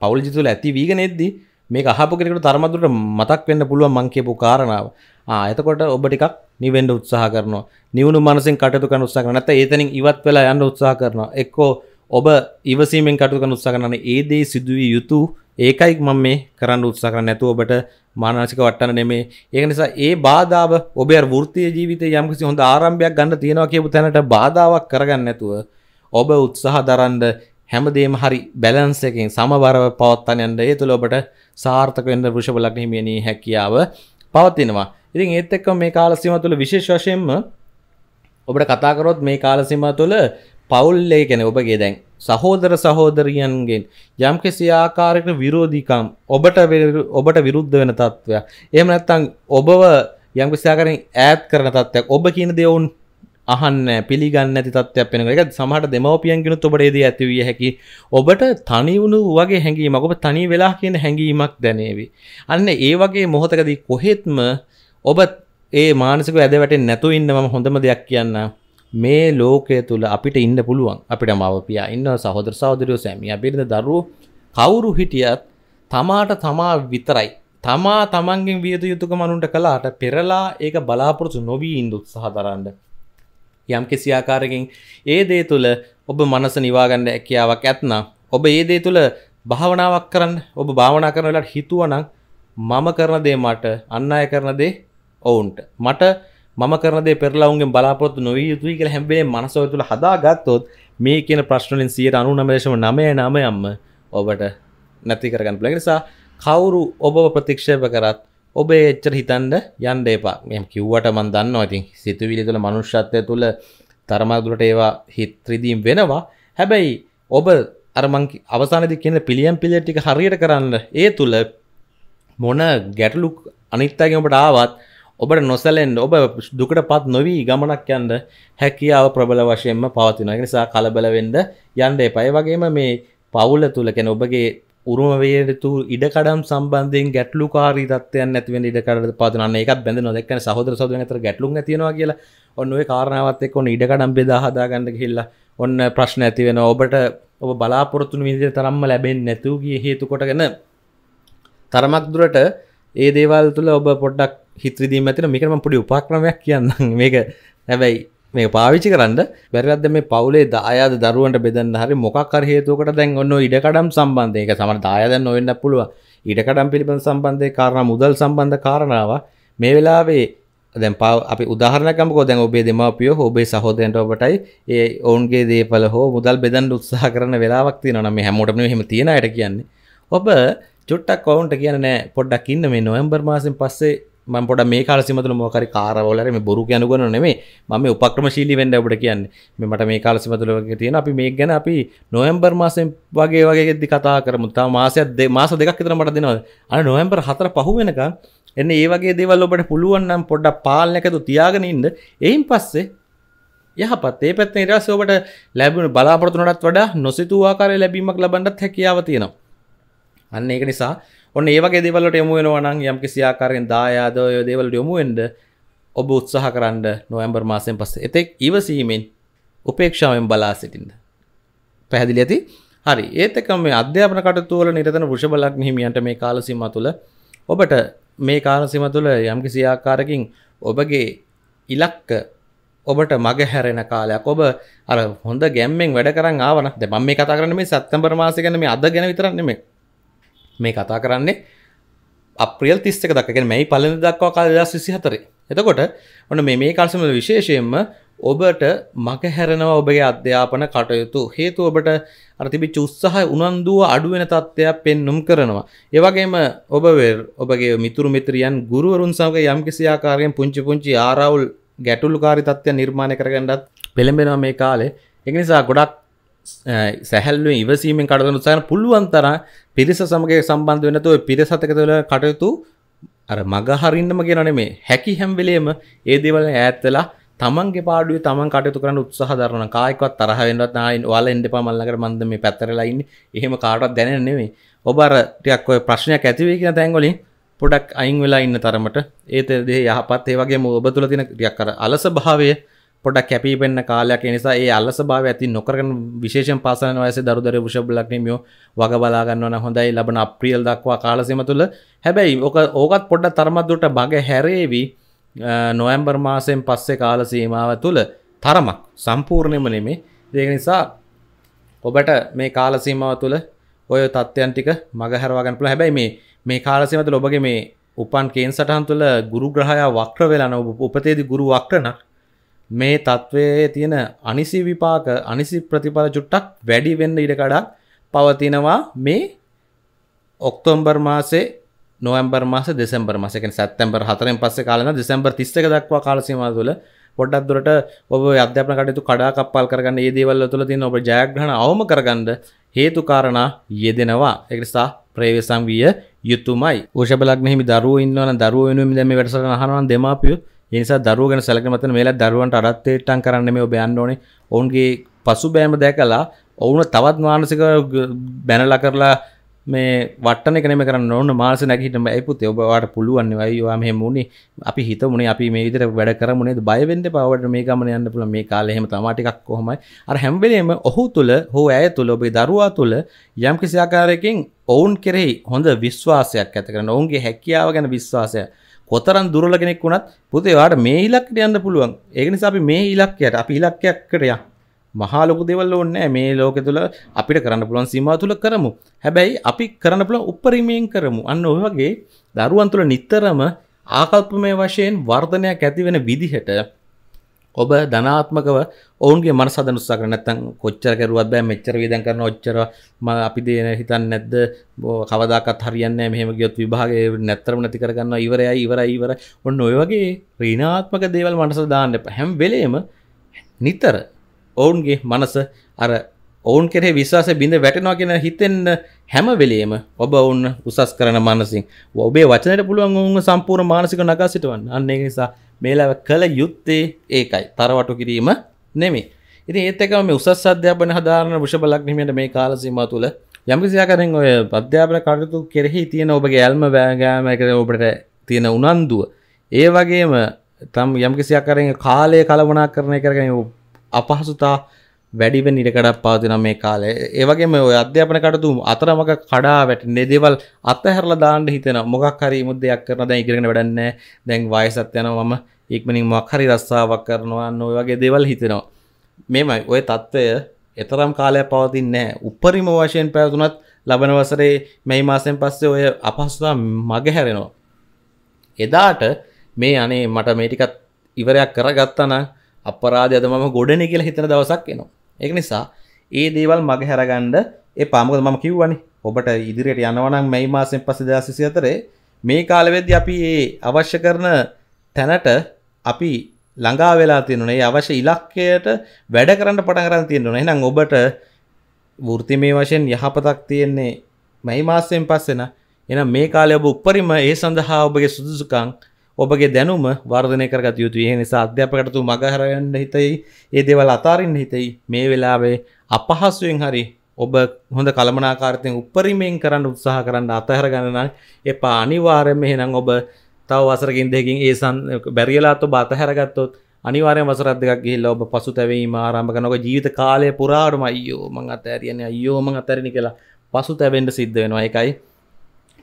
පවුල් ජිතුල ඇති වීගෙන එද්දී මේක අහපු කෙනෙකුට තරමදුරට මතක් වෙන්න පුළුවන් මං කියපු කාරණාව. ආ එතකොට ඔබ ටිකක් නිවෙන්න උත්සාහ කරනවා. නිවුණු මනසෙන් කටයුතු කරන්න උත්සාහ කරනවා. නැත්නම් ඒතනින් ඉවත් වෙලා යන්න උත්සාහ කරනවා. එක්කෝ ඔබ ඉවසීමෙන් කටයුතු කරන්න උත්සාහ කරනවා. ඒ දේ සිදුවිය යුතු ඒකයි මම මේ කරන්න උත්සාහ කරන්නේ නැතුව ඔබට මානසික වටන්න නෙමේ. ඒක නිසා ඒ බාධාව ඔබේ අර වෘත්තීය ජීවිතයේ යම්කිසි හොඳ ආරම්භයක් ගන්න තියෙනවා කියපු තැනට බාධාවක් කරගන්න නැතුව ඔබ උත්සාහ දරනද හැමදේම හරි බැලන්ස් එකෙන් සමබරව පවත්තන්න යන්න ඒ තුළ ඔබට සාර්ථක වෙන්න වෘෂභ ලග්න හිමියනී හැකියාව පවතිනවා. ඉතින් ඒත් එක්කම මේ කාල සීමාව තුළ විශේෂ වශයෙන්ම ඔබට කතා කරොත් මේ කාල සීමාව තුළ පවුල් ඒ කියන්නේ ඔබගේ දැන් සහෝදර සහෝදරියන්ගෙන් යම් කිසි ආකාරයකට විරෝධීකම් ඔබට ඔබට විරුද්ධ වෙන තත්ත්වයක්. එහෙම නැත්නම් ඔබව යම් කිසි ආකාරයෙන් ඈත් කරන තත්ත්වයක්. ඔබ කියන දේ වුන් අහන්න පිළිගන්න ඇති තත්වයක් වෙන එක සමහට දෙමවපියන්ගෙන ඔබටේදී ඇතිවිය හැකි ඔබට තනිවුණු වගේ හැඟීමක් ඔබ තනි වෙලා කියන හැඟීමක් දැනේවි. අන්න ඒ වගේ මොහොතකදී කොහෙත්ම ඔබ ඒ මානසික ඇද වැටෙන් නැතු ඉන්න ම හොඳම දෙයක් කියන්න මේ ලෝකය තුළ අපිට ඉන්න පුළුවන් අපිට මවපියා ඉන්න සහොදර සෞදරයෝ සැමිය පිරිද දරු කවුරු හිටියත් තමාට තමා විතරයි තමා තමන්ගෙන් වියතු යුතුක මනුන්ට කලාට පෙරලා ඒක බලාපොරොතු නොවී ඉන්දුත් සහදරන්න යම් කිසි ආකාරකින් ඒ දේ තුළ ඔබ මනස නිවාගන්න හැකියාවක් ඇත්නම් ඔබ ඒ දේ තුළ භාවනාවක් කරන්න ඔබ භාවනා කරන වෙලාවට හිතුවනම් මම කරන දේ මට අන්න අය කරන දේ ඔවුන්ට මට මම කරන දේ පෙරලා උන්ගෙන් බලාපොරොත්තු නොවිය යුතුයි කියලා හැම වෙලේම මනස ඔය තුල හදාගත්තොත් මේ කියන ප්‍රශ්න වලින් 99.99ම ඔබට නැති කරගන්න පුළුවන් නිසා කවුරු ඔබව ප්‍රතික්ෂේප කරත් ඔබ එච්චර හිතන්ඩ යන්ඩ එපා මෙම කිව්වට මන් දන්න ඉතින් සිතුවිලි තුළ මනුෂ්‍යත්වය තුළ තරමදුරට ඒවා හිත්‍රදීම් වෙනවා හැබැයි ඔබ අරමං අවසානදි කියන පිළියම් පිළිටික හරියට කරන්න ඒ තුළ මොන ගැටලුක් අනිත්තාගමට ආවත් ඔබට නොසලෙන් ඔබ දුකට පත් නොවී ගමනක් යන්ඩ හැකියාව ප්‍රබල වශයෙන්ම පවතින නිසා කලබලවෙඩ යන්ඩ එපයි වගේම මේ පවුල තුළ කැන ඔබගේ උරුම වේතු ඉඩකඩම් සම්බන්ධයෙන් ගැටලු කාරී තත්වයන් නැතිවෙන ඉඩකඩ පදන එකක් බැඳ නොදක්කන සහෝදර සෝදන අතර ගැටලු තියෙනවා කියලා ඔන්න ඔය කාරණාවත් එක්ක ඔන්න ඉඩකඩම් බෙදා හදාගන්න ගිහිල්ලා ඔන්න ප්‍රශ්න ඇති වෙන ඔබට ඔබ බලාපොරොත්තුන විදිහට තරම්ම ලැබෙන්නේ නැතුව ගිය හේතු කොටගෙන තරමක් දුරට ඒ දේවල් තුළ ඔබ පොඩ්ඩක් හිත්‍රදීම ඇතින මේකම පොඩි උපක්‍රමයක් කියන්න මේක හැබැයි මේ පාවිච්චි කරන්න බැරිලද මේ පවුලේ දායාද දරුවන්ට බෙදන්න හරි මොකක් හේතුවකට දැන් ඔන්න ඉඩකඩම් සම්බන්ධය එක සමට දායාද නොවෙන්න පුළුව ඉඩකඩම් පිළිබඳ සම්බන්ධය කාරණ මුදල් සම්බන්ධ කාරණාව මේ වෙලාවේ දැන් පව අපි උදාහරණකමකෝ දැන් ඔබේ දෙමාපියෝ ඔබේ සහෝදරයන්ට ඔබටයි ඒ ඔවුන්ගේ දේපල හෝ මුදල් බෙදන්න උත්සාහ කරන වෙලාවක් තියෙනවා නම් මේ හැමෝටම එහෙම තියෙන අයට කියන්නේ ඔබ චුට්ටක් ඔවුන්ට කියන්නේ පොඩ්ඩක් ඉන්න මේ නොවැම්බර් මාසෙන් පස්සේ මට මේ කාලසිමතුල මෝකරි කාරවලර මේ බොරු යනුගන නෙමේ මම උපක්‍රමශීලි වෙන්ඩ ඔබට කියන්නේ මට මේ කාලසිමතුලගේ තියෙන අපි මේ ගැන අපි නොවම්බර් මාසෙන් වගේ වගේ ෙදදි කතා කරමුතා මාසයද මාස දෙකක් තර මට දෙනවා අන නොවම්බර් හතර පහු වෙනක එන්න ඒ වගේ දේවල් ඔබට පුළුවන්නම් පොඩ්ඩ පාලනකතු තියාගෙන ඉන්න එයින් පස්සේ යහපත් ඒ පැත්න නිරස ඔබට ලැබුණ බලාපොරතුනටත් වඩා නොසිතුවාකාරය ලැබීමක් ලබන්නත් හැකියාව තියෙනවා අන්න ඒක නිසා ඔන්න ඒවගේ දෙවලට යොමු වෙනවනම් යම් කිසියාකාරයෙන් දායාද ඔය දේවලට යොමු වෙන්න ඔබ උත්සාහ කරන්න නොවැම්බර් මාසයෙන් පස්සේ එතෙක් ඉවසීමෙන් උපේක්ෂාවෙන් බලා සිටින්න. පැහැදිලි ඇති? හරි. ඒත් එක්කම මේ අධ්‍යාපන කටයුතු වල නිරතන වෘෂභ ලග්න හිමියන්ට මේ කාල සීමා තුළ ඔබට මේ කාල සීමා තුළ යම් කිසි ආකාරකින් ඔබගේ ඉලක්ක ඔබට මග හැරෙන කාලයක් ඔබ අර හොඳ ගැම්මෙන් වැඩ කරන් ආවන දැන් මම මේ කතා කරන්නේ මේ සැප්තැම්බර් මාසය ගැන මේ අද ගැන විතරක් නෙමෙයි මේ කතා කරන්නේ අප්‍රියල් තිස්සක දක්කගෙන මැයි පලඳ දක්වා කාලදා සිසි හතරේ එතකොට ඔන්න මේ කල්සමල විශේෂයෙන්ම ඔබට මක හැරෙනවා ඔබගේ අධ්‍යාපන කටයුතු හේතු ඔබට අතිබි චුස්සාහ උනන්දුව අඩුවෙන තත්ත්වයක් පෙන්නුම් කරනවා. ඒවගේම ඔබවර් ඔබගේ මිතුරු මිත්‍රියන් ගුරුවරුන් සමග යම් කිසියාකාරයෙන් පුංචි පුංචි ආරවුල් ගැටුල්කාරි තත්ත්වය නිර්මාණය කරගන්නත් පෙළඹෙනවා මේ කාලේ එනිසා ගොඩක් සැහැල්ලුව ඉවසීමෙන් කටදනු සෑන පුළුවන්තර පිරිස සමගේ සම්බන්ධ වෙනතු පිරිසතක තුළ කටයුතු අර මගහරින්නම ගෙනන මේ හැකි හැම්වෙලේම ඒ දෙවල ඇත්තලා තමන්ගේ පාඩුව තමන් කටයුතු කරන්න උත්සාහ දරන කායකවත් තරහ වෙනවත් නයින් වල එන්න එපා මල්ලකට මන්ද මේ පැතරලා ඉන්නේ එහෙම කාටවත් දැනෙන්නේ නෙමෙයි ඔබ අර ටිකක් ඔය ප්‍රශ්නයක් ඇති වෙයි කියන තැන් වලින් පොඩක් අයින් වෙලා ඉන්න තරමට ඒ දේ යහපත් ඒ වගේම ඔබ තුල තියෙන ටිකක් අර අලස භාවය පොඩක් කැපිපෙන්න්න කාලයක් නිසා ඒ අල්ලස භාව ඇති නොකරන විශේෂෙන් පසන වයස දරුදර විෂබ්ලක්නමියෝ වග බලාගන්නවන හොඳයි ලබන අප්‍රියල් දක්වා කාලසෙම තුළ හැබැයි ඕක ඕකත් පොඩ්ඩ තරමත්දුට බග හැරේවි නොයම්බර් මාසයෙන් පස්සේ කාල සීමාව තුළ තරමක් සම්පූර්ණයම නෙමේ දෙක නිසා ඔබට මේ කාලසීමාව තුළ ඔය තත්ත්යන් ටික මගහැරවාගන්න පුළ හැබැයි මේ මේ කාලසීමතුල ඔබගේ මේ උපන් කේන් සටහන් තුළ ගුරු ග්‍රහයා වක්්‍ර වෙලාන උපතේදි ගුරු වක්්‍රනක් මේ තත්ත්වයේ තියෙන අනිසි විපාක අනිසි ප්‍රතිඵල චුට්ටක් වැඩි වෙන්න ඉඩකඩක් පවතිනවා මේ ඔක්තෝම්බර් මාසේ නොවම්බර් මාස දෙෙම්බර් මාසක සැත්තැම්බර් හතරෙන් පස්ස කාලන දෙෙම්බර් තිස්සක දක්වා කාලසීම තුළ පොඩ්ඩක් දුරට ඔබ අධ්‍යපන කටයුතු කඩා කප්පල් කරගන්න ඒ දේවල් තුළ තින ඔබ ජයග්‍රහණ අවම කරගන්න හේතුකාරණ යෙදෙනවා එකනිසා ප්‍රේවසං විය යුතුමයි ෂබලක් මෙහි දරුව ඉන්නවන දරුව වෙනුවම දැම වැඩසට හරන දෙමාපියෝ ඒනිසා දරුව ගැන සැලකීම මත මේලා දරුවන්ට අරත් තේට්ටම් කරන්න මේ ඔබ යන්න ඕනේ ඔවුන්ගේ පසුබෑම දැකලා ඔවුන තවත් මානසික බැනලා කරලා මේ වටන කනෙම කරන්න ඕන මාස නැගහිට ඇපුත් ඔබවාට පුළුවන් වයවා මෙ මුණ අපි හිත මුණ අපි මේ විදර වැඩ කරමුණේ බයවෙන්ද පවට මේ ගමන යන්න පුල මේ කාලෙම තමාටිකක් කොහොමයි අර හැම්බලේම ඔහු තුළ හෝ ඇය තුළ ඔබේ දරවා තුළ යම් කිසිආකාරයකින් ඔවුන් කෙරෙහි හොඳ විශ්වාසයක් ඇත කරන ඔවුන්ගේ හැකියාව ගැන විශ්වාසය කොතරන් දුරල කෙනෙක් වුණත් පුතේ ඔයාට මේ ඉලක්කයට යන්න පුළුවන්. ඒක නිසා අපි මේ ඉලක්කයට අපි ඉලක්කයකට යමු. මහා ලොකු දේවල් ඕනේ මේ ලෝකෙ තුල අපිට කරන්න පුළුවන් සීමාව තුල කරමු. හැබැයි අපි කරන්න පුළුවන් උපරිමයෙන් කරමු. අන්න ඔය වගේ දරුවන් තුල නිතරම ආකල්පමය වශයෙන් වර්ධනයක් ඇති වෙන විදිහට ඔබ ධනාත්මකව ඔවුන්ගේ මනසද උත්සාහ කරන්න නැත්නම් කොච්චර කරුවත් බෑ මෙච්චර වේදම් කරන ඔච්චර අපි දෙන හිතන්නේ නැද්ද කවදාකවත් හරියන්නේ නැහැ මෙහෙම ගියොත් විභාගේ නැත්තරම නැති කරගන්නවා ඉවරයි ඉවරයි ඉවර ඔන්න ඔය වගේ ඍණාත්මක දේවල් මනසට දාන්න එපා හැම වෙලේම නිතර ඔවුන්ගේ මනස අර ඔවුන් කෙරේ විශ්වාස බිඳ වැටෙනවා කියෙන හිතෙන්න හැම වෙලේම ඔබ ඔවුන් උසස් කරන මනසින් ඔබේ වචනයට පුළුවන් ඔවුන් සම්පූර් මානසික නගා සිටුවන් අන්නේ නිසා මේලව කළ යුත්තේ ඒකයි තරවටු කිරීම නෙමේ ඉති ඒතක මේ උසස් අධ්‍යාපන හදාරන විෂබලක්නීමට මේ කාලසීම තුළ යම්කිසියාකරෙන් ඔය අධ්‍යාපන කටයුතු කෙරෙහි තියෙන ඔබගේ ඇල්ම බෑගෑම එකද ඔබට තියෙන උනන්දුව ඒ වගේම තම් යම්කිසියාකරෙන් කාලය කලවනා කරණය කරගෙන අපහසුතා වැඩිව නිරකඩක් පාතින මේ කාලේ ඒවගේම ඔය අධ්‍යාපන කටතු අතරමක කඩා වැටන්නේ දේවල් අතහැරලා දාන්න හිතෙන මොකක් හරි මුද්දයක් කරන දැන් ඉගෙන වැඩන්න දැන් වයසත් යනවා මම ඉක්මනින් මොක් හරි රස්සාවක් කරනවා ඔය වගේ දේවල් හිතෙනවා මෙමයි ඔය තත්ත්වය එතරම් කාලයක් පවතින්නේ උපරිම වශයෙන් පැවතුනත් ලබන වසරේ මෙයි මාසෙන් පස්සේ ඔය අපහසුතා මගහැරෙනවා. එදාට මේ අනේ මට මේ ටිකත් ඉවරයක් කරගත්තා නම් අපරාධය අද මම ගොඩනේ කියලා හිතන දවසක් එනවා. එක නිසා ඒ දේවල් මග හැරගන්ඩ ඒ පාමුද ම කිව්වනි ඔබට ඉදිරියට යනවනම් මැයි මාසෙන් පසදසි අතරේ මේ කාලවෙද්‍ය අපි ඒ අවශ්‍ය කරන තැනට අපි ළඟා වෙලා තියෙනුනේ අවශ්‍ය ඉලක්කයට වැඩ කරන්න පටන් කරන්න තියෙනුනේ නම් ඔබට වෘත්ති මේ වශයෙන් යහපතක් තියෙන්නේ මැයි මාසයෙන් පස්සෙන එනම් මේ කාලය ඔබ උපරිම ඒ සඳහා ඔබගේ සුදුසුකං ඔබගේ දැනුම වර්ධනය කරගත යුතුයි ඒ නිසා අධ්‍යාපකටතු මගහරයන්න හිතයි ඒ දේවල් අතාරන්න හිතයි මේ වෙලාවේ අපහසුවෙන් හරි ඔබ හොඳ කළමනාකාරතයෙන් උපරිමයෙන් කරන්න උත්සාහ කරන්න අතහර ගණන එපා අනිවාර්යම එහෙනම් ඔබ තව වසරකින් දෙකින් ඒ සන් බැරිලාත් ඔබ අතහැරගත්තොත් අනිවාර්යෙන් වසරක් දෙකක් ගිහිල්ලා ඔබ පසුතැවීම ආරම්භ කරනකොට ජීවිත කාලය පුරාටම අයියෝ මං අතහැරියනේ අයියෝ මං අතහැරිනේ කියලා පසුතැවෙන්න සිද්ධ වෙනවා ඒකයි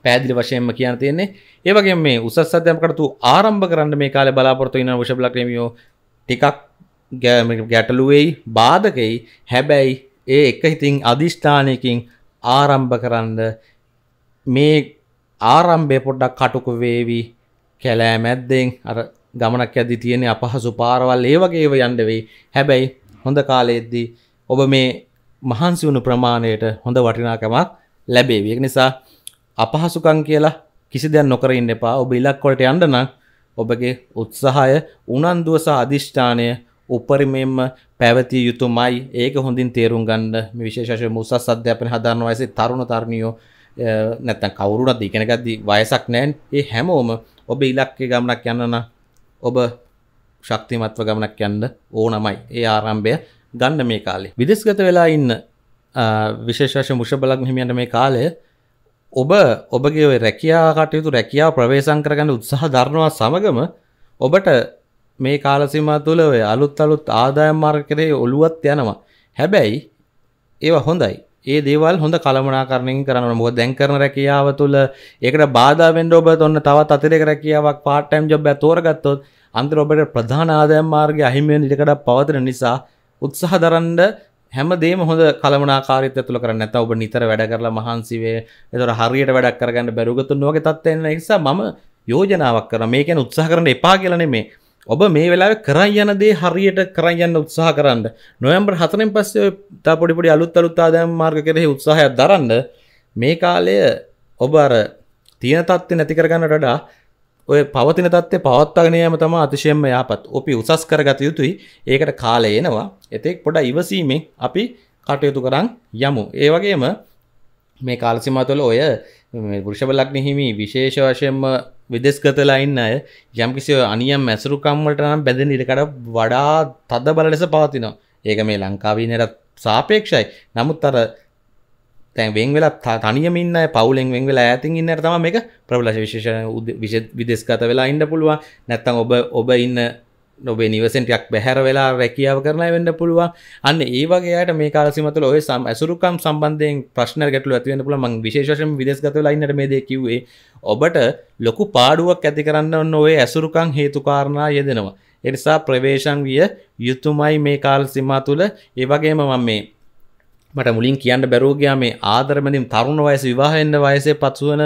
පැදිලි වශයෙන්ම කියන තියන්නේ ඒවගේ මේ උසස් අධ්‍යමකටතු ආරම්භ කරන්න මේ කාල බලාපොරතු ඉන්න විෂබලක්‍රමියෝ ටිකක් ගැටලුවෙයි බාධකයි හැබැයි ඒ එක හිතින් අධිෂ්ඨානයකින් ආරම්භ කරන්න මේ ආරම්භය පොඩ්ඩක් කටුකු වේවි කැලෑ මැද්දෙන් අර ගමනක් ඇදදි තියෙන අපහසු පාරවල් ඒවගේ යන්ඩවෙයි හැබැයි හොඳ කාලයේද්දී ඔබ මේ මහන්සි වුණු ප්‍රමාණයට හොඳ වටිනාකමක් ලැබේවිය නිසා අපහසුකං කියලා කිසි දෙයක් නොකර ඉන්න එපා ඔබ ඉලක්කොලට යන්න නම් ඔබගේ උත්සාහය උනන්දුව සහ අදිෂ්ඨානය උපරිමයෙන්ම පැවතිය යුතුමයි ඒක හොඳින් තේරුම් ගන්න මේ විශේෂයෙන් උසස් අධ්‍යාපන හදාරන වයසේ තරුණ තරුණියෝ නැත්තම් කවුරුණත් ඉගෙන ගද්දි වයසක් නැහැ ඒ හැමෝම ඔබ ඉලක්කේ ගමනක් යන්න නම් ඔබ ශක්තිමත්ව ගමනක් යන්න ඕනමයි ඒ ආරම්භය ගන්න මේ කාලේ විදේශගත වෙලා ඉන්න විශේෂ වශයෙන් මුෂබලක් මෙහිමියන්ට මේ කාලය ඔබ ඔබගේ ඔය රැකියා කටයුතු රැකියා ප්‍රවේශම් කරගන්න උත්සාහ දරනවා සමගම ඔබට මේ කාල සීමාව තුළ ඔය අලුත් අලුත් ආදායම් මාර්ග කෙරේ ඔලුවත් යනවා. හැබැයි ඒව හොඳයි. ඒ දේවල් හොඳ කළමනාකරණයෙන් කරන්න ඕන. මොකද දැන් කරන රැකියාව තුළ ඒකට බාධා වෙන්න ඔබ තොන්න තවත් අතිරේක රැකියාවක් part time job එකක් තෝරගත්තොත් අන්තිමට ඔබට ප්‍රධාන ආදායම් මාර්ගය අහිමි වෙන ඉඩකඩක් පවතින නිසා උත්සාහ දරන්න හැමදේ හොඳ කලමනාකාරත තුළ කර නැත ඔබ නිතර වැඩ කරලා මහන්සිවේ එතොර හරියට වැඩක් කරගන්න බැරුගතුන් වගේ තත්වන්න නිසා මම යෝජනාවක් කර මේකැන උත්සාහ කරන එපා කියලන මේ ඔබ මේ වෙලාව කරයි යන දේ හරියට කරයි යන්න උත්සාහ කරන්න නොයම්බර් හතනින් පස්සේ තා පොඩිපොඩි අලුත් අලුත්තාදෑම් මාර්ග කෙරෙහි උත්සාහයක් දරන්න මේ කාලය ඔබ අර තියෙන තත්ත්ව නැති කරගන්න වඩා ඔය පවතින තත්ත්වය පවත්වාගෙන යෑම තමයි අතිශයම යාපත්. ඔපි උසස් කරගත යුතුයි. ඒකට කාලය එනවා. එතෙක් පොඩ ඉවසීමෙන් අපි කටයුතු කරන් යමු. ඒ වගේම මේ කාල සීමාව තුළ ඔය වෘෂභ ලග්න හිමි විශේෂ වශයෙන්ම විදේශගතලා ඉන්න අය යම් කිසි අනියම් ඇසුරුකම් වලට නම් බැඳෙන ඉඩකඩ වඩා තද බල ලෙස පවතිනවා. ඒක මේ ලංකාවේ නේරත් සාපේක්ෂයි. නමුත් අර තැන් වෙන් වෙලා තනියම ඉන්න පවුලෙන් වෙන් වෙලා ඇතින් ඉන්නට තම මේක ප්‍රබලශ විශේෂ විදෙස්ගත වෙලා ඉන්න පුළුවන් නැත්තම් ඔබ ඔබ ඉන්න නොබේ නිවසෙන්ටයක් බැහැර වෙලා රැකියාව කරලා වෙන්න පුළුවන් අන්න ඒ වගේයට මේ කාලසිමතුල ඔය සම් ඇසුරුකම් සම්බන්ධයෙන් ප්‍රශ්න ගැටලු ඇති වෙන්න පුළුවන් මම විශේෂයෙන් විදේශගත වෙලා ඉන්නට මේ දේ කිව්වේ ඔබට ලොකු පාඩුවක් ඇති කරන්න ඕන ඔය ඇසුරුකම් හේතු කාරණා යෙදෙනවා ඒ නිසා ප්‍රවේශම් විය යුතුයමයි මේ කාලසීමා තුල ඒ වගේම මම මේ මට මුලින් කියන්න බැරෝගයා මේ ආදරමැතිම් තරුණ වයස විවාහෙන්න්න වයසේ පත්සුවන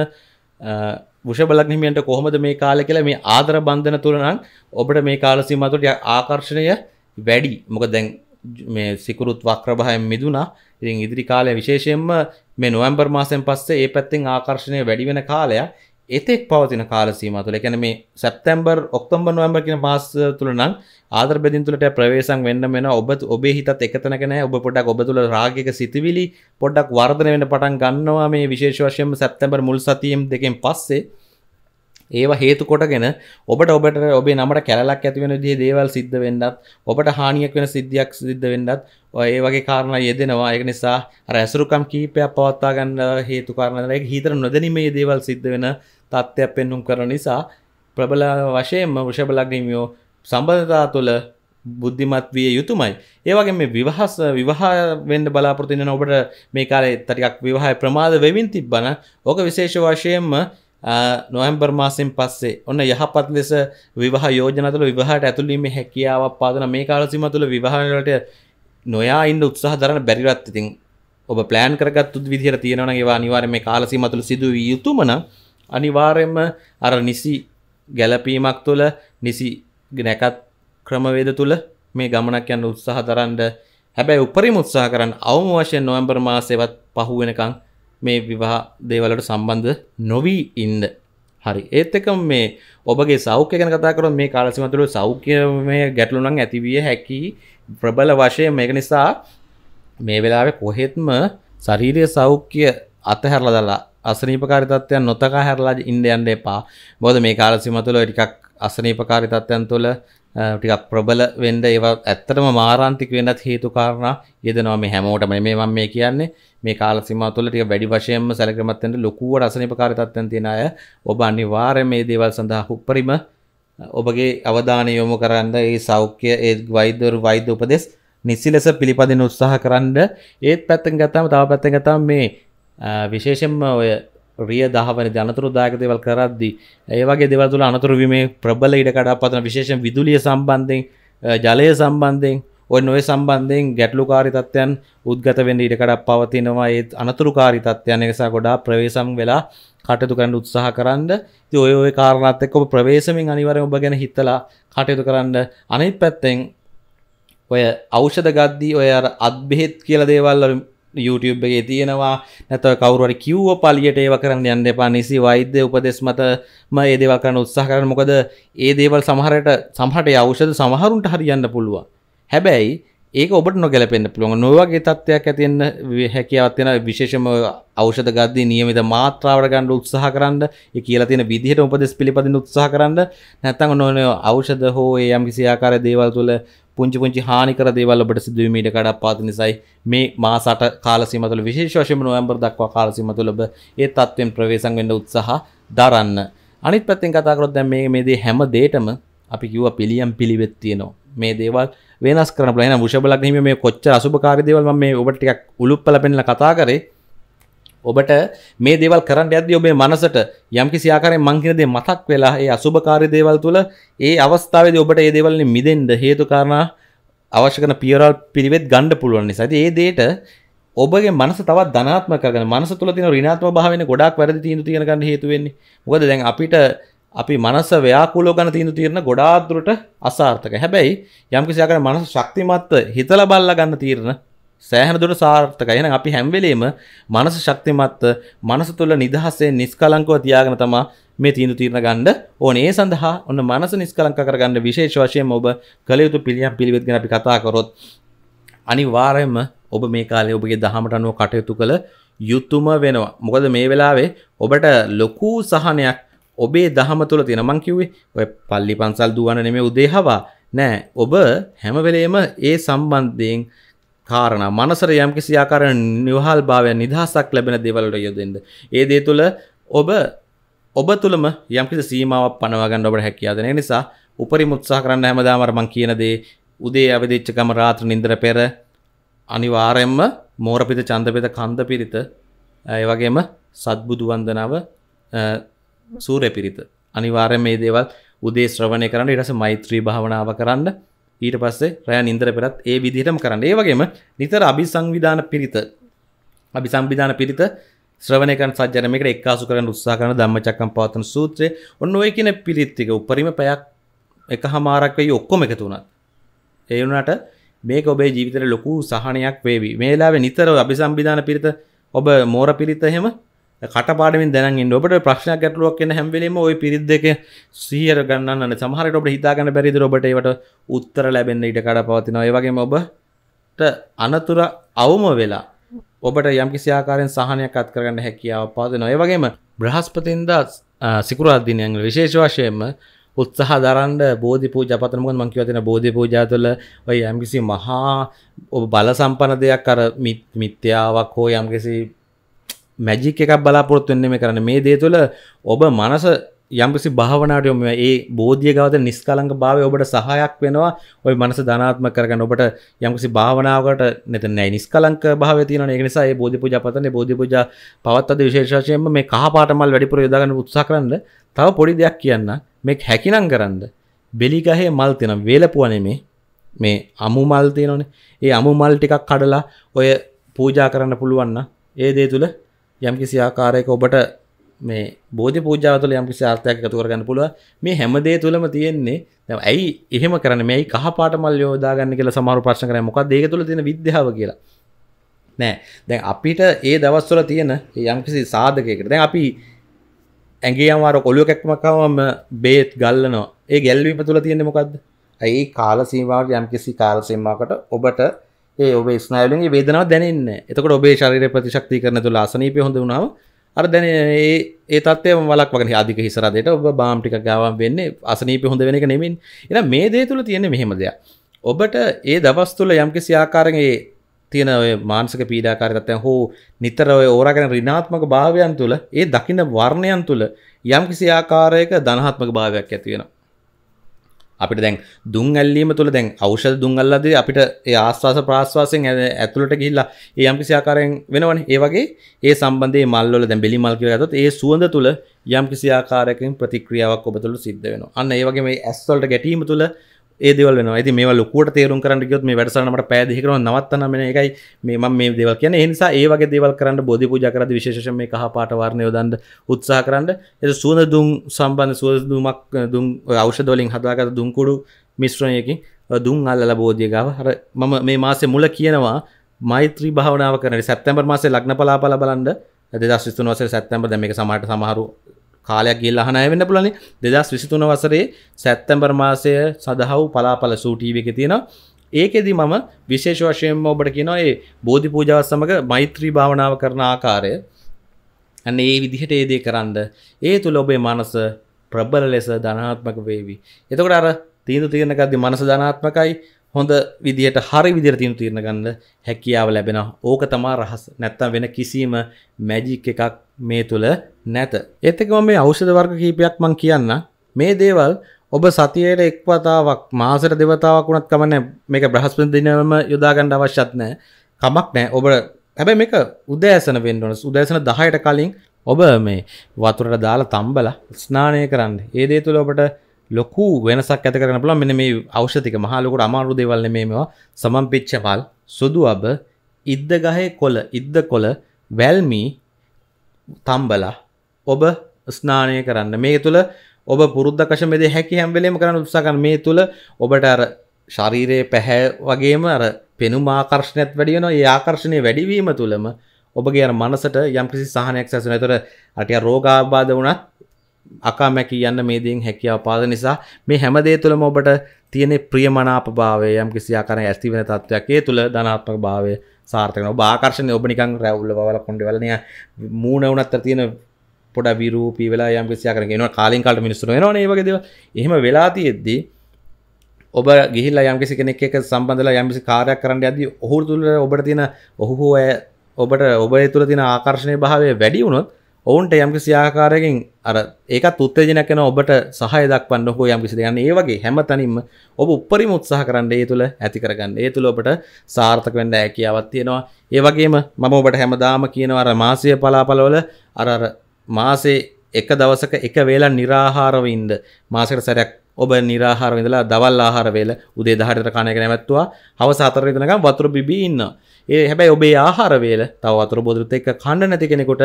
බුෂබලක්නිමියන්ට කොහොමද මේ කාල කියලා මේ ආදර බන්ධන තුරනම් ඔබට මේ කාලසීමතුට ආකර්ශණය වැඩි මොක දැන් මේ සිකුරුත් වක්‍රභායෙන් මිදුනා ඉතින් ඉදිරි කාලය විශේෂයෙන්ම මේ නොවම්බර් මාසයෙන් පස්සේ ඒ පැත්තෙන් ආකර්ශණය වැඩි වෙන කාලය එතෙක් පවතින කාලසීම තුළ එකැන මේ සැප්තැම්බර් ඔක්තොම්බ නොවම්බර් කියන මාස තුළ නම් ආදර බෙදින්තුලට ප්‍රවේශම් වෙන්න වෙන ඔබ ඔබේ හිතත් එකතනක නෑ ඔබ පොඩක් ඔබ තුළ රාගයක සිතිවිලි පොඩක් වර්ධන වෙන පටන් ගන්නවා මේ විශේෂ වශයෙන්ම සැප්තැම්බර් මුල් සතියෙන් දෙකෙන් පස්සේ ඒවා හේතු කොටගෙන ඔබට ඔබට ඔබේ නමට කැලක් ඇතිවෙන දේ දේවල් සිද්ධ වෙන්නත් ඔබට හානියක් වෙන සිද්ධියක් සිද්ධ වෙන්නත් ඒ වගේ කාරණ යෙදෙනවා එක නිසා රැසුරුකම් කීපයක් පවත්තා ගන්න හේතු කාරණයක් හිතර නොදැනීමේ දේවල් සිද්ධ වෙන තත්ත්වයක් පෙන්නුම් කරන නිසා ප්‍රබල වශයෙන්ම වෘෂභලග්නිමියෝ සම්බන්ධතා තුළ බුද්ධිමත් විය යුතුමයි. ඒවගේ මේ විවාහස විවාහ වෙන්න බලාපොරොත්තු වෙන ඔබට මේ කාලේ ටිකක් විවාහය ප්‍රමාද වෙමින් තිබ්බන ඕක විශේෂ වශයෙන්ම නොයම්බර් මාසෙන් පස්සේ ඔන්න යහපත් ලෙස විවාහ යෝජනතුළ විවාහට ඇතුළීම හැකියාවක් පාදන මේ කාලසිම තුළ විවාහලට නොයා ඉන්න උත්සාහ දරන බැරිවත් ඉතින් ඔබ පලෑන් කරගත් උද විදිහර තියෙනවන ඒවා අනිවාර්ය මේ කාලසිම තුළ සිදුව යුතුමන අනිවාර්යෙන්ම අර නිසි ගැලපීමක් තුළ නිසි නැකත් ක්‍රමවේද තුළ මේ ගමනක් යන්න උත්සාහ දරන්ඩ හැබැයි උපරිම උත්සාහ කරන්න අවම වශයෙන් නොවම්බර් මාසෙවත් පහුවෙනකං මේ විවාහ දේවලට සම්බන්ධ නොවී ඉන්න හරි ඒත් එක මේ ඔබගේ සෞඛ්‍ය ගැන කතා කරොත් මේ කාලසිමතුළු සෞඛ්‍යමය ගැටලු නම් ඇතිවිය හැකි ප්‍රබල වශයෙන් මේක නිසා මේ වෙලාවේ කොහෙත්ම ශාරීරික සෞඛ්‍ය අතහැරලා දාලා අසනීපකාරී තත්ත්වයන් නොතකා හැරලා ඉන්න යන්න එපා. මොකද මේ කාලසිම තුළ ටිකක් අසනීපකාරී තත්ත්වයන් තුළ ටිකක් ප්‍රබල වෙන්ඩ ඒවා ඇත්තටම මාරාන්තික වෙනත් හේතු කාරණා යෙදනවා මේ හැමෝටම මේ මම මේ කියන්නේ මේ කාලසිම තුළ ටික වැඩි වශයෙන්ම සැලකමත්තෙන්ට ලොකුව රසනිපකාරිතත්වයන් තියෙන අය ඔබ අනිවාර්ය මේ දේවල් සඳහා උපරිම ඔබගේ අවධානය යොමු කරන්න ඒ සෞඛ්‍ය ඒ වෛද්‍යවරු වෛද්‍ය උපදෙස් නිසි ලෙස පිළිපදින උත්සාහ කරන්න ඒත් පැත්තෙන් ගත්තාම තව පැත්තෙන් ගත්තාම මේ විශේෂයෙන්ම ඔය රිය දහවන ජනතුරදායක දේවල් කරද්දි ඒවගේ දෙවල් තුළ අනතුරුවීමේ ප්‍රබල ඉඩ කඩාපතන විශේෂ විදුලිය සම්බන්ධයෙන් ජලය සම්බන්ධයෙන් ඔය නොය සම්බන්ධයෙන් ගැටලුකාරි තත්ත්වයන් උද්ගත වෙන්න ඉඩකඩක් පවතිනවා ඒත් අනතුරුකාරි තත්ත්වයන් නිසා ගොඩා ප්‍රවේශම් වෙලා කටයුතු කරන්න උත්සාහ කරන්න ඉතින් ඔය ඔය කාරණාත් එක්ක ඔබ ප්‍රවේශමෙන් අනිවාර්යෙන් ඔබ ගැන හිතලා කටයුතු කරන්න අනිත් පැත්තෙන් ඔය ඖෂධ ගද්දී ඔය අර අද්භේත් කියලා දේවල් YouTube එකේ තියෙනවා නැතව කවුරුවරි කිව්ව පලියට ඒව කරන්න යන්න එපා නිසි වෛද්‍ය උපදෙස් මතම ඒ දේවල් කරන්න උත්සාහ කරන්න මොකද ඒ දේවල් සමහරට සමහට ඖෂධ සමහරුන්ට හරියන්න පුළුවන් හැබැයි ඒක ඔබට නොගැලපෙන්න්න පුළුවන් නොවගේ තත්ත්වයක් ඇතින්න හැකියාවත් වෙන විශේෂම ඖෂධ ගද්දී නියමිත මාත්‍රාවට ගන්න උත්සාහ කරන්න ඒ කියලා තියෙන විදිහට උපදෙස් පිළිපදින්න උත්සාහ කරන්න නැත්නම් ඔන්න ඔය ඖෂධ හෝ ඒ යම් කිසි ආකාරයේ දේවල් තුළ පුංචි පුංචි හානිකර දේවල් ඔබට සිදුවීමට කඩක් පාති නිසයි මේ මාසට කාලසිමතුළ විශේෂ වශයෙන් නොවැම්බර් දක්වා කාලසිමතුළ ඔබ ඒ තත්ත්වයෙන් ප්‍රවේශම් වෙන්න උත්සාහ දරන්න. අනිත් පැත්තෙන් කතා කරොත් දැන් මේ මේ දේ හැම දෙයකම අපි කිව්වා පිළියම් පිළිවෙත් තියෙනවා. මේ දේවල් වෙනස් කරන්න පුළුවන්. එහෙනම් වෘෂභ ලග්නෙ මේ කොච්චර අසුභකාරී දේවල් මම මේ ඔබට ටිකක් උලුප්පල පෙන්නලා කතා කරේ. ඔබට මේ දේවල් කරන්න ඇද්දී ඔබේ මනසට යම්කිසි ආකාරයෙන් මං කියන දේ මතක් වෙලා ඒ අසුබකාරී දේවල් තුල ඒ අවස්ථාවේදී ඔබට මේ දේවල් මිදෙන්න හේතු කාරණා අවශ්‍ය කරන පියවරල් පිළිවෙත් ගන්න පුළුවන් නිසා. ඉතින් ඒ දෙයට ඔබගේ මනස තවත් ධනාත්මක කරගෙන මනස තුල තියෙන ඍණාත්මක භාවයනේ ගොඩාක් වැරදි තීන්දුව తీන ගන්න හේතු වෙන්නේ. මොකද දැන් අපිට අපි මනස ව්‍යාකූලව ගන්න තීන්දුව తీරන ගොඩාක් දුරට අසාර්ථකයි. හැබැයි යම්කිසි ආකාරයෙන් මනස ශක්තිමත් හිතලා බලලා ගන්න තීරණ සෑහන දුර සාර්ථකයි එහෙනම් අපි හැම වෙලෙම මනස ශක්තිමත් මනස තුළ නිදහසේ නිස්කලංකව තියාගෙන තමයි මේ තීන්දුව తీරන ගන්න ඕනේ. ඒ සඳහා ඔන්න මනස නිස්කලංක කරගන්න විශේෂ වශයෙන් ඔබ කළ යුතු පිළියම් පිළිවෙත් ගැන අපි කතා කරොත් අනිවාර්යයෙන්ම ඔබ මේ කාලේ ඔබගේ දහමට අනුව කටයුතු කළ යුතුයම වෙනවා. මොකද මේ වෙලාවේ ඔබට ලොකු සහනයක් ඔබේ දහම තුළ තියෙන මං කිව්වේ ඔය පල්ලි පන්සල් දුවන නෙමෙයි උදේ හවා. නෑ ඔබ හැම වෙලේම ඒ සම්බන්ධයෙන් කාරණ මනසර යම් කිසි ආකාර නිවහල් භාවය නිදහසක් ලැබෙන දේවල්ට යොදෙන්ද. ඒ දේ තුළ ඔබ ඔබ තුළම යම්කිසි සීමාවක් පනවගන්න ඔබට හැකියාද නැහැ නිසා උපරිම උත්සාහ කරන්න හැමදාම අර මං කියන දේ උදේ අවදිච්ච ගම රාත්‍රී නිින්දර පෙර අනිවාර්යයෙන්ම මෝරපිත චන්දපිත කන්දපිරිත ඒ වගේම සත්බුදු වන්දනාව සූර්ය පිරිත අනිවාර්යයෙන් මේ දේවල් උදේ ශ්‍රවණය කරන්න ඊට පස්සේ මෛත්‍රී භාවනාව කරන්න ඊට පස්සේ රෑ නින්දර පෙරත් ඒ විදිහටම කරන්න. ඒ වගේම නිතර අභිසංවිධාන පිරිත අභිසංවිධාන පිරිත ශ්‍රවණය කරන සජ්ජන මේකට එක්කාසු කරන්න උත්සාහ කරන ධම්මචක්කම් පවත්තන සූත්‍රය ඔන්න ඔය කියන පිරිත් ටික උපරිම පැයක් එකහමාරක් වෙයි ඔක්කොම එකතු වුණත්. ඒ වුණාට මේක ඔබේ ජීවිතේට ලොකු සහනයක් වේවි. මේ වෙලාවේ නිතර අභිසංවිධාන පිරිත ඔබ මෝර පිරිත එහෙම කටපාඩමින් දැනගන්න ඔබට ප්‍රශ්නයක් ගැටලුවක් වෙන හැම වෙලෙම ওই පිරිත් දෙක සිහියට ගන්න ඕනේ සමහර විට ඔබට හිතා ගන්න බැරිද ඔබට ඒවට උත්තර ලැබෙන්න ඊට කඩපවතිනවා ඒ වගේම ඔබට අනතුර අවම වෙලා ඔබට යම්කිසි ආකාරයෙන් සහනයක් අත් කරගන්න හැකියාව පවතිනවා ඒ වගේම බ්‍රහස්පතින්දා සිකුරාදා දිනයන් විශේෂ වශයෙන්ම උත්සාහ දරන්න බෝධි පූජපතන මොකද මං කියවදින බෝධි පූජා තුළ ඔය යම්කිසි මහා ඔබ බල සම්පන්න දෙයක් අර මිත්‍යාවක් හෝ යම්කිසි මැජික් එකක් බලාපොරොත් වෙන්න මේ කරන්න මේ දේ තුළ ඔබ මනස යම්කිසි භාවනාට යොමු ඒ බෝධිය ගාවත නිස්කලංක භාවය ඔබට සහායක් වෙනවා ඔය මනස ධනාත්මක කරගන්න ඔබට යම්කිසි භාවනාවකට නැත නෑ නිස්කලංක භාවය තියෙනවා ඒක නිසා මේ බෝධි පූජා පතන්නේ බෝධි පූජා පවත්වද්දී විශේෂ වශයෙන්ම මේ කහ පාට මල් වැඩිපුර යොදා ගන්න උත්සාහ කරන්න තව පොඩි දෙයක් කියන්න මේක හැකිනම් කරන්න බෙලිගහේ මල් තියෙනවා වේලපුවා නෙමේ මේ අමු මල් තියෙනවනේ ඒ අමු මල් ටිකක් කඩලා ඔය පූජා කරන්න පුළුවන් ඒ දේ තුළ යම් කිසි ආකාරයක ඔබට මේ බෝධි පූජාව තුළ යම් කිසි ආර්ථයක් එකතු කරගන්න පුළුවන් මේ හැම දේ තුළම තියෙන්නේ දැන් ඇයි එහෙම කරන්නේ මේ ඇයි කහ පාට මල් යොදා ගන්න කියලා සමහරව ප්‍රශ්න කරන්නේ මොකක්ද ඒක තුළ තියෙන විද්‍යාව කියලා නෑ දැන් අපිට ඒ දවස්වල තියෙන යම් කිසි සාධකයකට දැන් අපි ඇගේ අමාර කොළුව කැක්මකවම බේත් ගල්ලනවා ඒ ගැල්වීම තුළ තියෙන්නේ මොකක්ද ඇයි කාල සීමාවට යම් කිසි කාල සීමාවකට ඔබට ඒ ඔබේ ස්නාවලින්ගේ වේදනාව දැනන්න එතකට ඔබේ ශරීර ප්‍රතිශක්ති කරන තුළ අසනීපය හොඳ වුණාව අර දැන ඒ තත්ේ වලක් වගේ අධික හිසරදයට ඔබ බාම්ටික ගාවන් වෙන්න අසනීපය හොඳ වෙන එක නෙමින් එන මේ දේ තුළ තියෙන මෙහෙම දෙයක් ඔබට ඒ දවස් තුළ යම්කිසි ආකාරගේ තියෙන මාන්සක පීඩාකාරකත්තය හෝ නිතර ඔය ඕරගෙන රිනාත්මක භාවයන් තුළ ඒ දකින වර්ණයන් තුළ යම්කිසි ආකාරයක ධනහත්මක භාවයක් ඇතිවෙනවා අපිට දැන් දුම් ඇල්ලීම තුළ දැන් අවෂල් දුංගල්ලද අපිට ඒ ආස්වාස ප්‍රාශ්වාසයෙන් ඇ ඇතුළට ගිල්ලා ඒ යම්කිසියාකාරයෙන් වෙනවන ඒ වගේ ඒ සම්බන්ධය මල්ල දැ බෙලි මල් කියල ඇතත් ඒ සුවඳ තුළ යම්කිසියාකාරකින් ප්‍රතික්‍රියාවක් ඔබ තුළ සිද්ධ වෙන අන්න ඒවගේ මේ ඇස්වල්ට ගැටීම තුළ ඒදවල ඇති මේ ලොකුවට තේරුම් කරන්න යොත් මේ වැඩසනට පැදිකර නවත්තනම එකයි මේම මේ දෙව කියන නිසා ඒවගේ දෙවල් කරන්න බොධි පූජකරද විශේෂ මේ කහ පාටවාරණය දන්ඩ උත්සා කරන්න එ සූන දුම් සම්බන්ධ සුවදුමක් දුම් අවෂදොලින් හදාගත දුම්කුඩු මිශ්‍රණයකින් දුන් අල්ල බෝධියගාව හර මම මේ මාසේ මුල කියනවා මෛත්‍රී භාවනාව කරන සැප්තැම්බර් මාසේ ලක්න පලාපල බලන්ඩ දෙදස්තුන් වස සැත්තැම්බ දැම සමට සමහරු කාලයක් ගිල් අහනය වෙන්න පුලන දෙදස් විසිතුන වසරේ සැත්තැම්බර් මාසය සඳහව පලාපල සූටීව එක තියෙන ඒකෙදි මම විශේෂ වශයෙන්ම ඔබට කියනවා ඒ බෝධි පූජාව සමඟ මෛත්‍රී භාවනාව කරන ආකාරය ඇන්න ඒ විදිහට ඒදේ කරන්න ඒ තුළ ඔබේ මනස ප්‍රබල ලෙස ධනාත්මක වේවි එතකට අර තීන්දු තියෙනකද මනස ධනාත්මකයි හොඳ විදියට හරි විදිර තියන තීරණ ගන්න හැකියාව ලැබෙන ඕක තමා රහස් නැත්තම් වෙන කිසිීම මැජික් එකක් මේ තුළ නැත එතකම මේ අවෂධ වර්ග කීපයක් මං කියන්න මේ දේවල් ඔබ සතියට එක්වතාවක් මාසර දෙවතාවක් වුණත් කමන මේක බ්‍රහස්පති දිනම යොදාගණ්ඩ අවශ්‍යත් නෑ කමක් නෑ ඔබ හැබැ මේක උදෑසන වෙන්ඩන උදෑසන දහයට කලින් ඔබ මේ වතුරට දාලා තම්බල ස්නානය කරන්න ඒදේ තුළ ඔබට ලොකු වෙනසක් ඇත කරන පුළන් මෙන මේ අවෂතික මහලොකට අමාරු දෙවල්න මේවා සමම් පිච්චපල් සුදු අබ ඉද්ද ගහය කොල ඉද්ද කොල වැල්මී තම්බල ඔබ ස්නානය කරන්න මේ තුළ ඔබ පුරුද්ධකශමද හැකි හැම්වලේම කරන උත්සාකන් මේ තුළ ඔබට අර ශරීරයේ පැහැ වගේම අර පෙනු මාකර්ශණයත් වැඩියන ඒ ආකර්ශණය වැඩිවීම තුළම ඔබගේ මනසට යම්කිසි සහනයක් සැසන තොර අටිය රෝගාබාධ වනත් අකා මැකී යන්න මේ දෙයින් හැකියාව පාද නිසා මේ හැම දේ තුළම ඔබට තියෙන ප්‍රියමනාප භාවය යම් කිසි ආකාරයක ඇති වෙන තත්වයක් ඒ තුළ ධනාත්මක භාවය සාර්ථක වෙනවා. ඔබ ආකර්ෂණය ඔබ නිකන් රැවුල්ල බවල කොණ්ඩේ වල නිකන් මූණ වුණත් අර තියෙන පොඩ විරූපී වෙලා යම් කිසි ආකාරයක එනවා කාලෙන් කාලට මිනිස්සු වෙනවනේ මේ වගේ දේවල්. එහෙම වෙලා තියෙද්දී ඔබ ගිහිල්ලා යම් කිසි කෙනෙක් එක්ක සම්බන්ධලා යම් කිසි කාර්යයක් කරන්න යද්දී ඔහු තුළ ඔබට තියෙන ඔහු හෝ ඔබට ඔබේ තුළ තියෙන ආකර්ෂණීය භාවය වැඩි වුණොත් ඔවුන්ට යම්කිසි ආකාරයකින් අර ඒකත් උත්තේජනයක් වෙන ඔබට සහය දක්වන්න හෝ යම්කිසි දෙයක්. ඒ වගේ හැමතැනින්ම ඔබ උපරිම උත්සාහ කරන්න ඒ තුළ ඇති කරගන්න. ඒ තුළ ඔබට සාර්ථක වෙන්න හැකියාවක් තියෙනවා. ඒ වගේම මම ඔබට හැමදාම කියනවා අර මාසීය පලාපලවල අර අර මාසේ එක දවසක එක වේලා निराහාරව ඉන්න. මාසෙකට සැරයක් ඔබ නිරාහාර ඉඳලා දවල් ආහාර වේල උදේ 10ට කන එක නැවැත්තුවා හවස 4 වෙනකම් වතුර බිබී ඉන්නවා. ඒ හැබැයි ඔබේ ආහාර වේල තව වතුර බෝතලෙත් එක්ක කන්න නැති කෙනෙකුට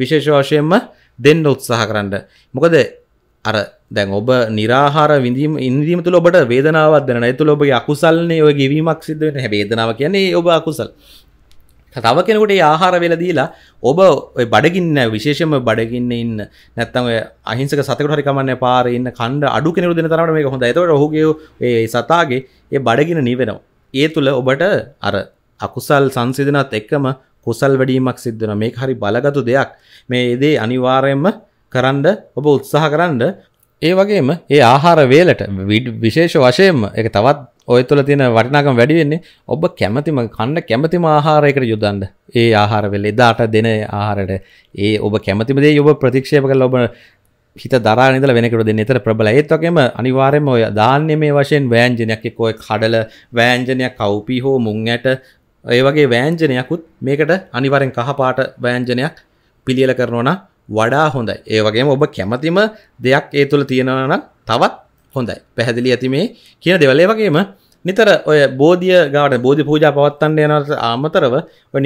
විශේෂ වශයෙන්ම දෙන්න උත්සාහ කරන්න මොකද අර දැන් ඔබ නිරාහාර විඳීම ඉන්දීම තුළ ඔබට වේදනාවක් දෙන ඇතුළ ඔබගේ අකුසල්න්නේ ඔය ගෙවීමක් සිද්ධ වෙන වේදනාව කියන්නේ ඔබ අකුසල් තව කෙනෙකුට ආහාර වෙලදීලා ඔබ බඩගින්න විශේෂම බඩගින්න ඉන්න නැත්තම අහිංසක සතකට හරි කමන්න පාර ඉන්න කණ්ඩ අඩු කෙනෙකු දෙන තරමට මේක හොඳයි. ඒතකොට ඔහුගේ ඒ සතාගේ ඒ බඩගින නිවෙනවා. ඒ තුල ඔබට අර අකුසල් සංසිඳනත් එක්කම කුසල් වැඩීමක් සිද්ධන මේ හරි බලගතු දෙයක් මේ ඒදේ අනිවාරයෙන්ම කරන්න ඔබ උත්සාහ කරන්න ඒ වගේම ඒ ආහාර වේලට විශේෂ වශයෙන්ම එක තවත් ඔය තුළ තියෙන වටිනාකම් වැඩි වෙන්නේ ඔබ කැමැතිම කන්න කැමැතිම ආහාරයකට යොදන්න. ඒ ආහාර වෙල එදාට දෙන ආහාරයට ඒ ඔබ කැමැතිම දේ ඔබ ප්‍රතික්ෂේප කරලා ඔබ හිත දරා ඉඳලා වෙනකට දෙන්න. ඒතර ප්‍රබල ඒත් වගේම අනිවාර්යයෙන්ම ඔය ධාන්‍ය මේ වශයෙන් ව්‍යංජනයක් එක්ක ඔය කඩල ව්‍යංජනයක් කව්පි හෝ මුං ඇට ඒ වගේ වෑන්ජනයකුත් මේකට අනිවරෙන් කහපාට වෑන්ජනයක් පිළියල කරනවන වඩා හොඳයි ඒ වගේම ඔබ කැමතිම දෙයක් ඒ තුළ තියෙනවන තවත් හොඳයි පැහැදිලි ඇති මේ කියන දෙවලේ වගේම නිතර ඔය බෝධිය ගාට බෝධි පූජ පවත්තන්න යනට ආමතරව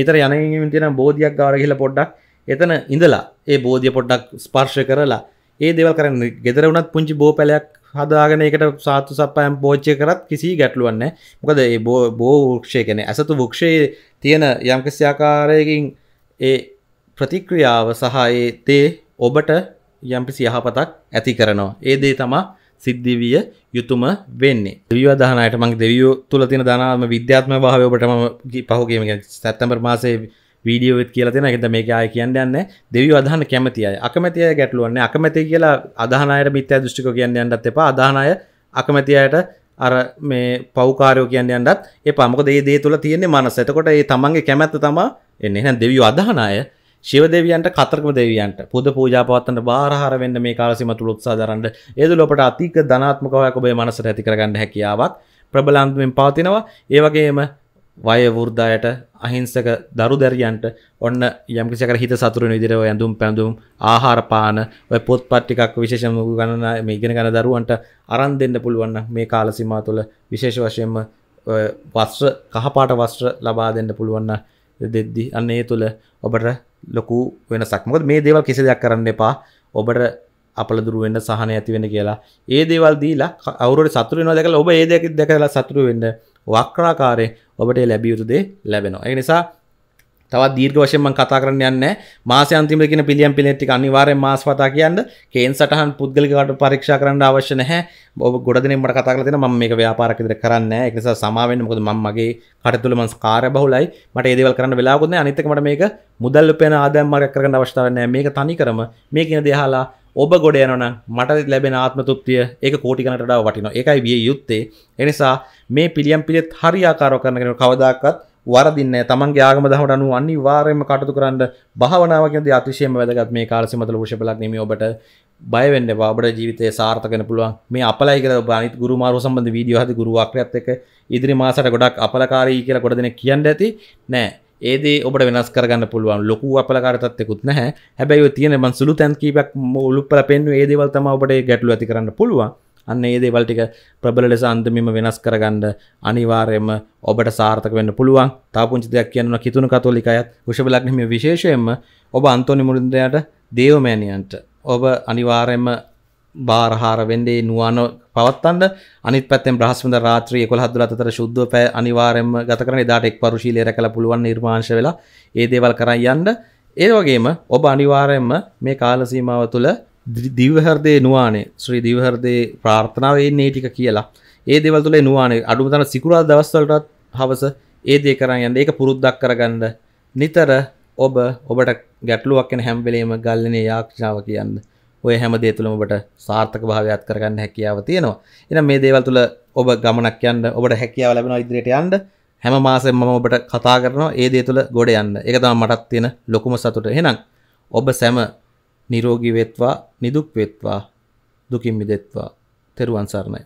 නිතර යනගමින් තියෙන බෝධියක් ගාඩ කියල පොඩ්ඩක් එතන ඉඳලා ඒ බෝධිය පොඩ්ඩක් ස්පර්ශය කරලා ඒ දෙවල් කරන්න ගෙදර වුණත් පුංචි බෝ පැලයක් හදාගෙන එකට සාත්තු සපයම් පෝච්චය කරත් කිසි ගැටලුවන්න මොකද ඒ බෝ බෝ වෘක්ෂය කෙන ඇසතු වෘක්ෂයේ තියෙන යම්කිසි ආකාරයකින් ඒ ප්‍රතික්‍රියාව සහ ඒ තේ ඔබට යම්කිසි යහපතක් ඇති කරනවා ඒ දේ තමා සිද්ධිවිය යුතුම වෙන්නේ දෙවිය දහනයට මං දෙවියෝ තුළ තින දනාම විද්‍යාත්ම භාවය ඔබටම පහුගේම සැත්තැම්බර් මාසේ වීඩියෝත් කියලතින එකත මේක අය කියන්න යන්න දෙව අදහන කැමතියි අකමැතිය ගැටලුවන්න අකමැති කියලා අදහනයට මිත්‍ය දෘෂ්ටික කියන්න යන්නත් එප අදානය අකමැතියට අර මේ පෞකාරයෝ කියන්න යන්නත් ඒ පමක දේ දේ තුළ තියන්නේ මනස එතකොට ඒ තමන්ගේ කැමැත්ත තමා එන්න එහ දෙවිය අදහනාය ශිව දෙවියන්ට කතරම දෙවියන්ට පුද පූජාපවත්තන්න බාරහර වෙන්න මේ කාලසිම තුළුත්සා දරන්න ඒදු ලොපට අතික ධනාත්මකවයක් ඔබේ මනසට ඇතිකරගන්න හැකියාවක් ප්‍රබලන්තුවෙන් පාතිනවා ඒවගේම වයවෘද්ධයට අහිංසක දරු දැරියන්ට ඔන්න යම්කිසිකර හිත සතුරන විදිරව ඇඳුම් පැඳුම් ආහාරපාන ඔය පොත් පට්ටිකක් විශේෂම ගණන මේ ඉගෙන ගන දරුවන්ට අරන් දෙන්න පුළුවන්න මේ කාලසිමා තුළ විශේෂ වශයෙන්ම වස්ත්‍ර කහපාට වස්ත්‍ර ලබා දෙන්න පුළුවන්න දෙද්දි අන්න ඒ තුළ ඔබට ලොකු වෙන සක්මකද මේ දේවල් කිසි දෙයක් කරන්න එපා ඔබට අපලදුරු වෙන්න සහන ඇති වෙන කියලා ඒ දේවල් දීලා අවුරට සතුර වෙනවා දැකලා ඔබ ඒ දෙයක් දැකලා සතුරු වෙන්න වක්‍රාකාරයෙන් ඔබට ලැබියුතුදේ ලැබෙනවා ඒ නිසා තවත් දීර්ඝ වශයෙන්ම කතා කරන්න යන්නේ මාසයේ අන්තිමට කියන පිළියම් පිළියෙත් ටික අනිවාර්යෙන් මාස පතා කියන්න කේන් සටහන් පුද්ගලිකවට පරීක්ෂා කරන්න අවශ්‍ය නැහැ ඔබ ගොඩ දෙනෙක් මට කතා කරලා තියෙනවා මම මේක ව්‍යාපාරයක් විදිහට කරන්නේ නැහැ ඒක නිසා සමා වෙන්න මොකද මම මගේ කටතුල මම කාර්යබහුලයි මට මේ දේවල් කරන්න වෙලාවකුත් නැහැ අනිත් එක මට මේක මුදල් උපයන ආදායම් මාර්ගයක් කරගන්න අවශ්‍යතාවයක් නැහැ මේක තනිකරම මේ කියන දේ අහලා ඔබ ගොඩ යනන මට ලැබෙන ආත්මතුත්තිය ඒක කෝටිගනටඩා වටින එකයි විය යුත්තේ එනිසා මේ පිළියම් පිළිත් හරියාකාරෝ කරනගෙන කවදාක්වත් වරදින්න තමන්ගේ ආගම දහමට අනුව අනිවාර්යයෙන්ම කටයුතු කරන්න භාවනාව කියන දේ අතිශයම වැදගත් මේ කාලසීමතල වෘෂභලක් නෙමෙයි ඔබට බයවෙන්න බබට ජීවිතය සාර්ථකන පුළුවන් මේ අපලයි කියල බනිත් ගුරුමාරු සම්බඳ වීඩියෝ හති ගුරුවක්රයක්ත් එක ඉදිරි මාසට ගොඩක් අපලකාරී කියලා ගොඩ දෙන කියන්න ඇති නෑ ඒදේ ඔබට වෙනස් කරගන්න පුළුවන් ලොකු අපලකාරතත්යකුත් නැහැ හැබැයි තියෙන මන් සුළු තැන්කීපක් මුළුපල පෙන්ු ඒදේවල් තම ඔබට ගැටලු ඇති කරන්න පුළුවන් අන්න ඒදේ වල්ටික ප්‍රබල ලෙස අන්දමම වෙනස් කරගන්න අනිවාර්යම ඔබට සාර්ථක වන්න පුළුවන් තාපුංචි දෙයක් කියන්න කිතුුණු කතෝලිකයත් විෂභ ලක්නම විශේෂයෙන්ම ඔබ අන්තෝනි මුරුන්දයට දේවමෑණියන්ට ඔබ අනිවාර්යම බාරහාර වෙන්ඩේ නුවන පවත්තන්න අනිත් පැත්තෙන් බ්‍රහස්මද රාත්‍රී කොළ හදුර අතර ශුද්ධ පෑ අනිවාරයම ගත කරන දාට එක් පරුශීලය රැකල පුළුවන් නිර්මාංශ වෙලා ඒ දේවල් කරයි යන්න ඒ වගේම ඔබ අනිවාරයෙන්ම මේ කාලසීමාව තුළ දිවහරදේ නවානේ ශ්‍රී දිවහරදේ ප්‍රාර්ථනාවේ නේටික කියලා ඒ දෙවල් තුළ නවානේ අඩුමතන සිකුරා දවස්වලටත් හවස ඒ දේ කරන්න යන්න ඒක පුරුද්දක් කරගන්න නිතර ඔබ ඔබට ගැටලුවක් එන හැම්වෙලේම ගල්ලනේ යාක්ෂාව කියන්න ඔය හැම දේ තුළම ඔබට සාර්ථක භාවයක් කරගන්න හැකියාව තියෙනවා. එහෙනම් මේ දේවල් තුළ ඔබ ගමනක් යන්න ඔබට හැකියාව ලැබෙනවා ඉදිරියට යන්න. හැම මාසෙම මම ඔබට කතා කරනවා ඒ දේ තුළ ගොඩ යන්න. ඒක තමයි මටත් තියෙන ලොකුම සතුට. එහෙනම් ඔබ සැම නිරෝගී වෙත්වා, නිදුක් වෙත්වා, දුකින් මිදෙත්වා. තෙරුවන් සරණයි.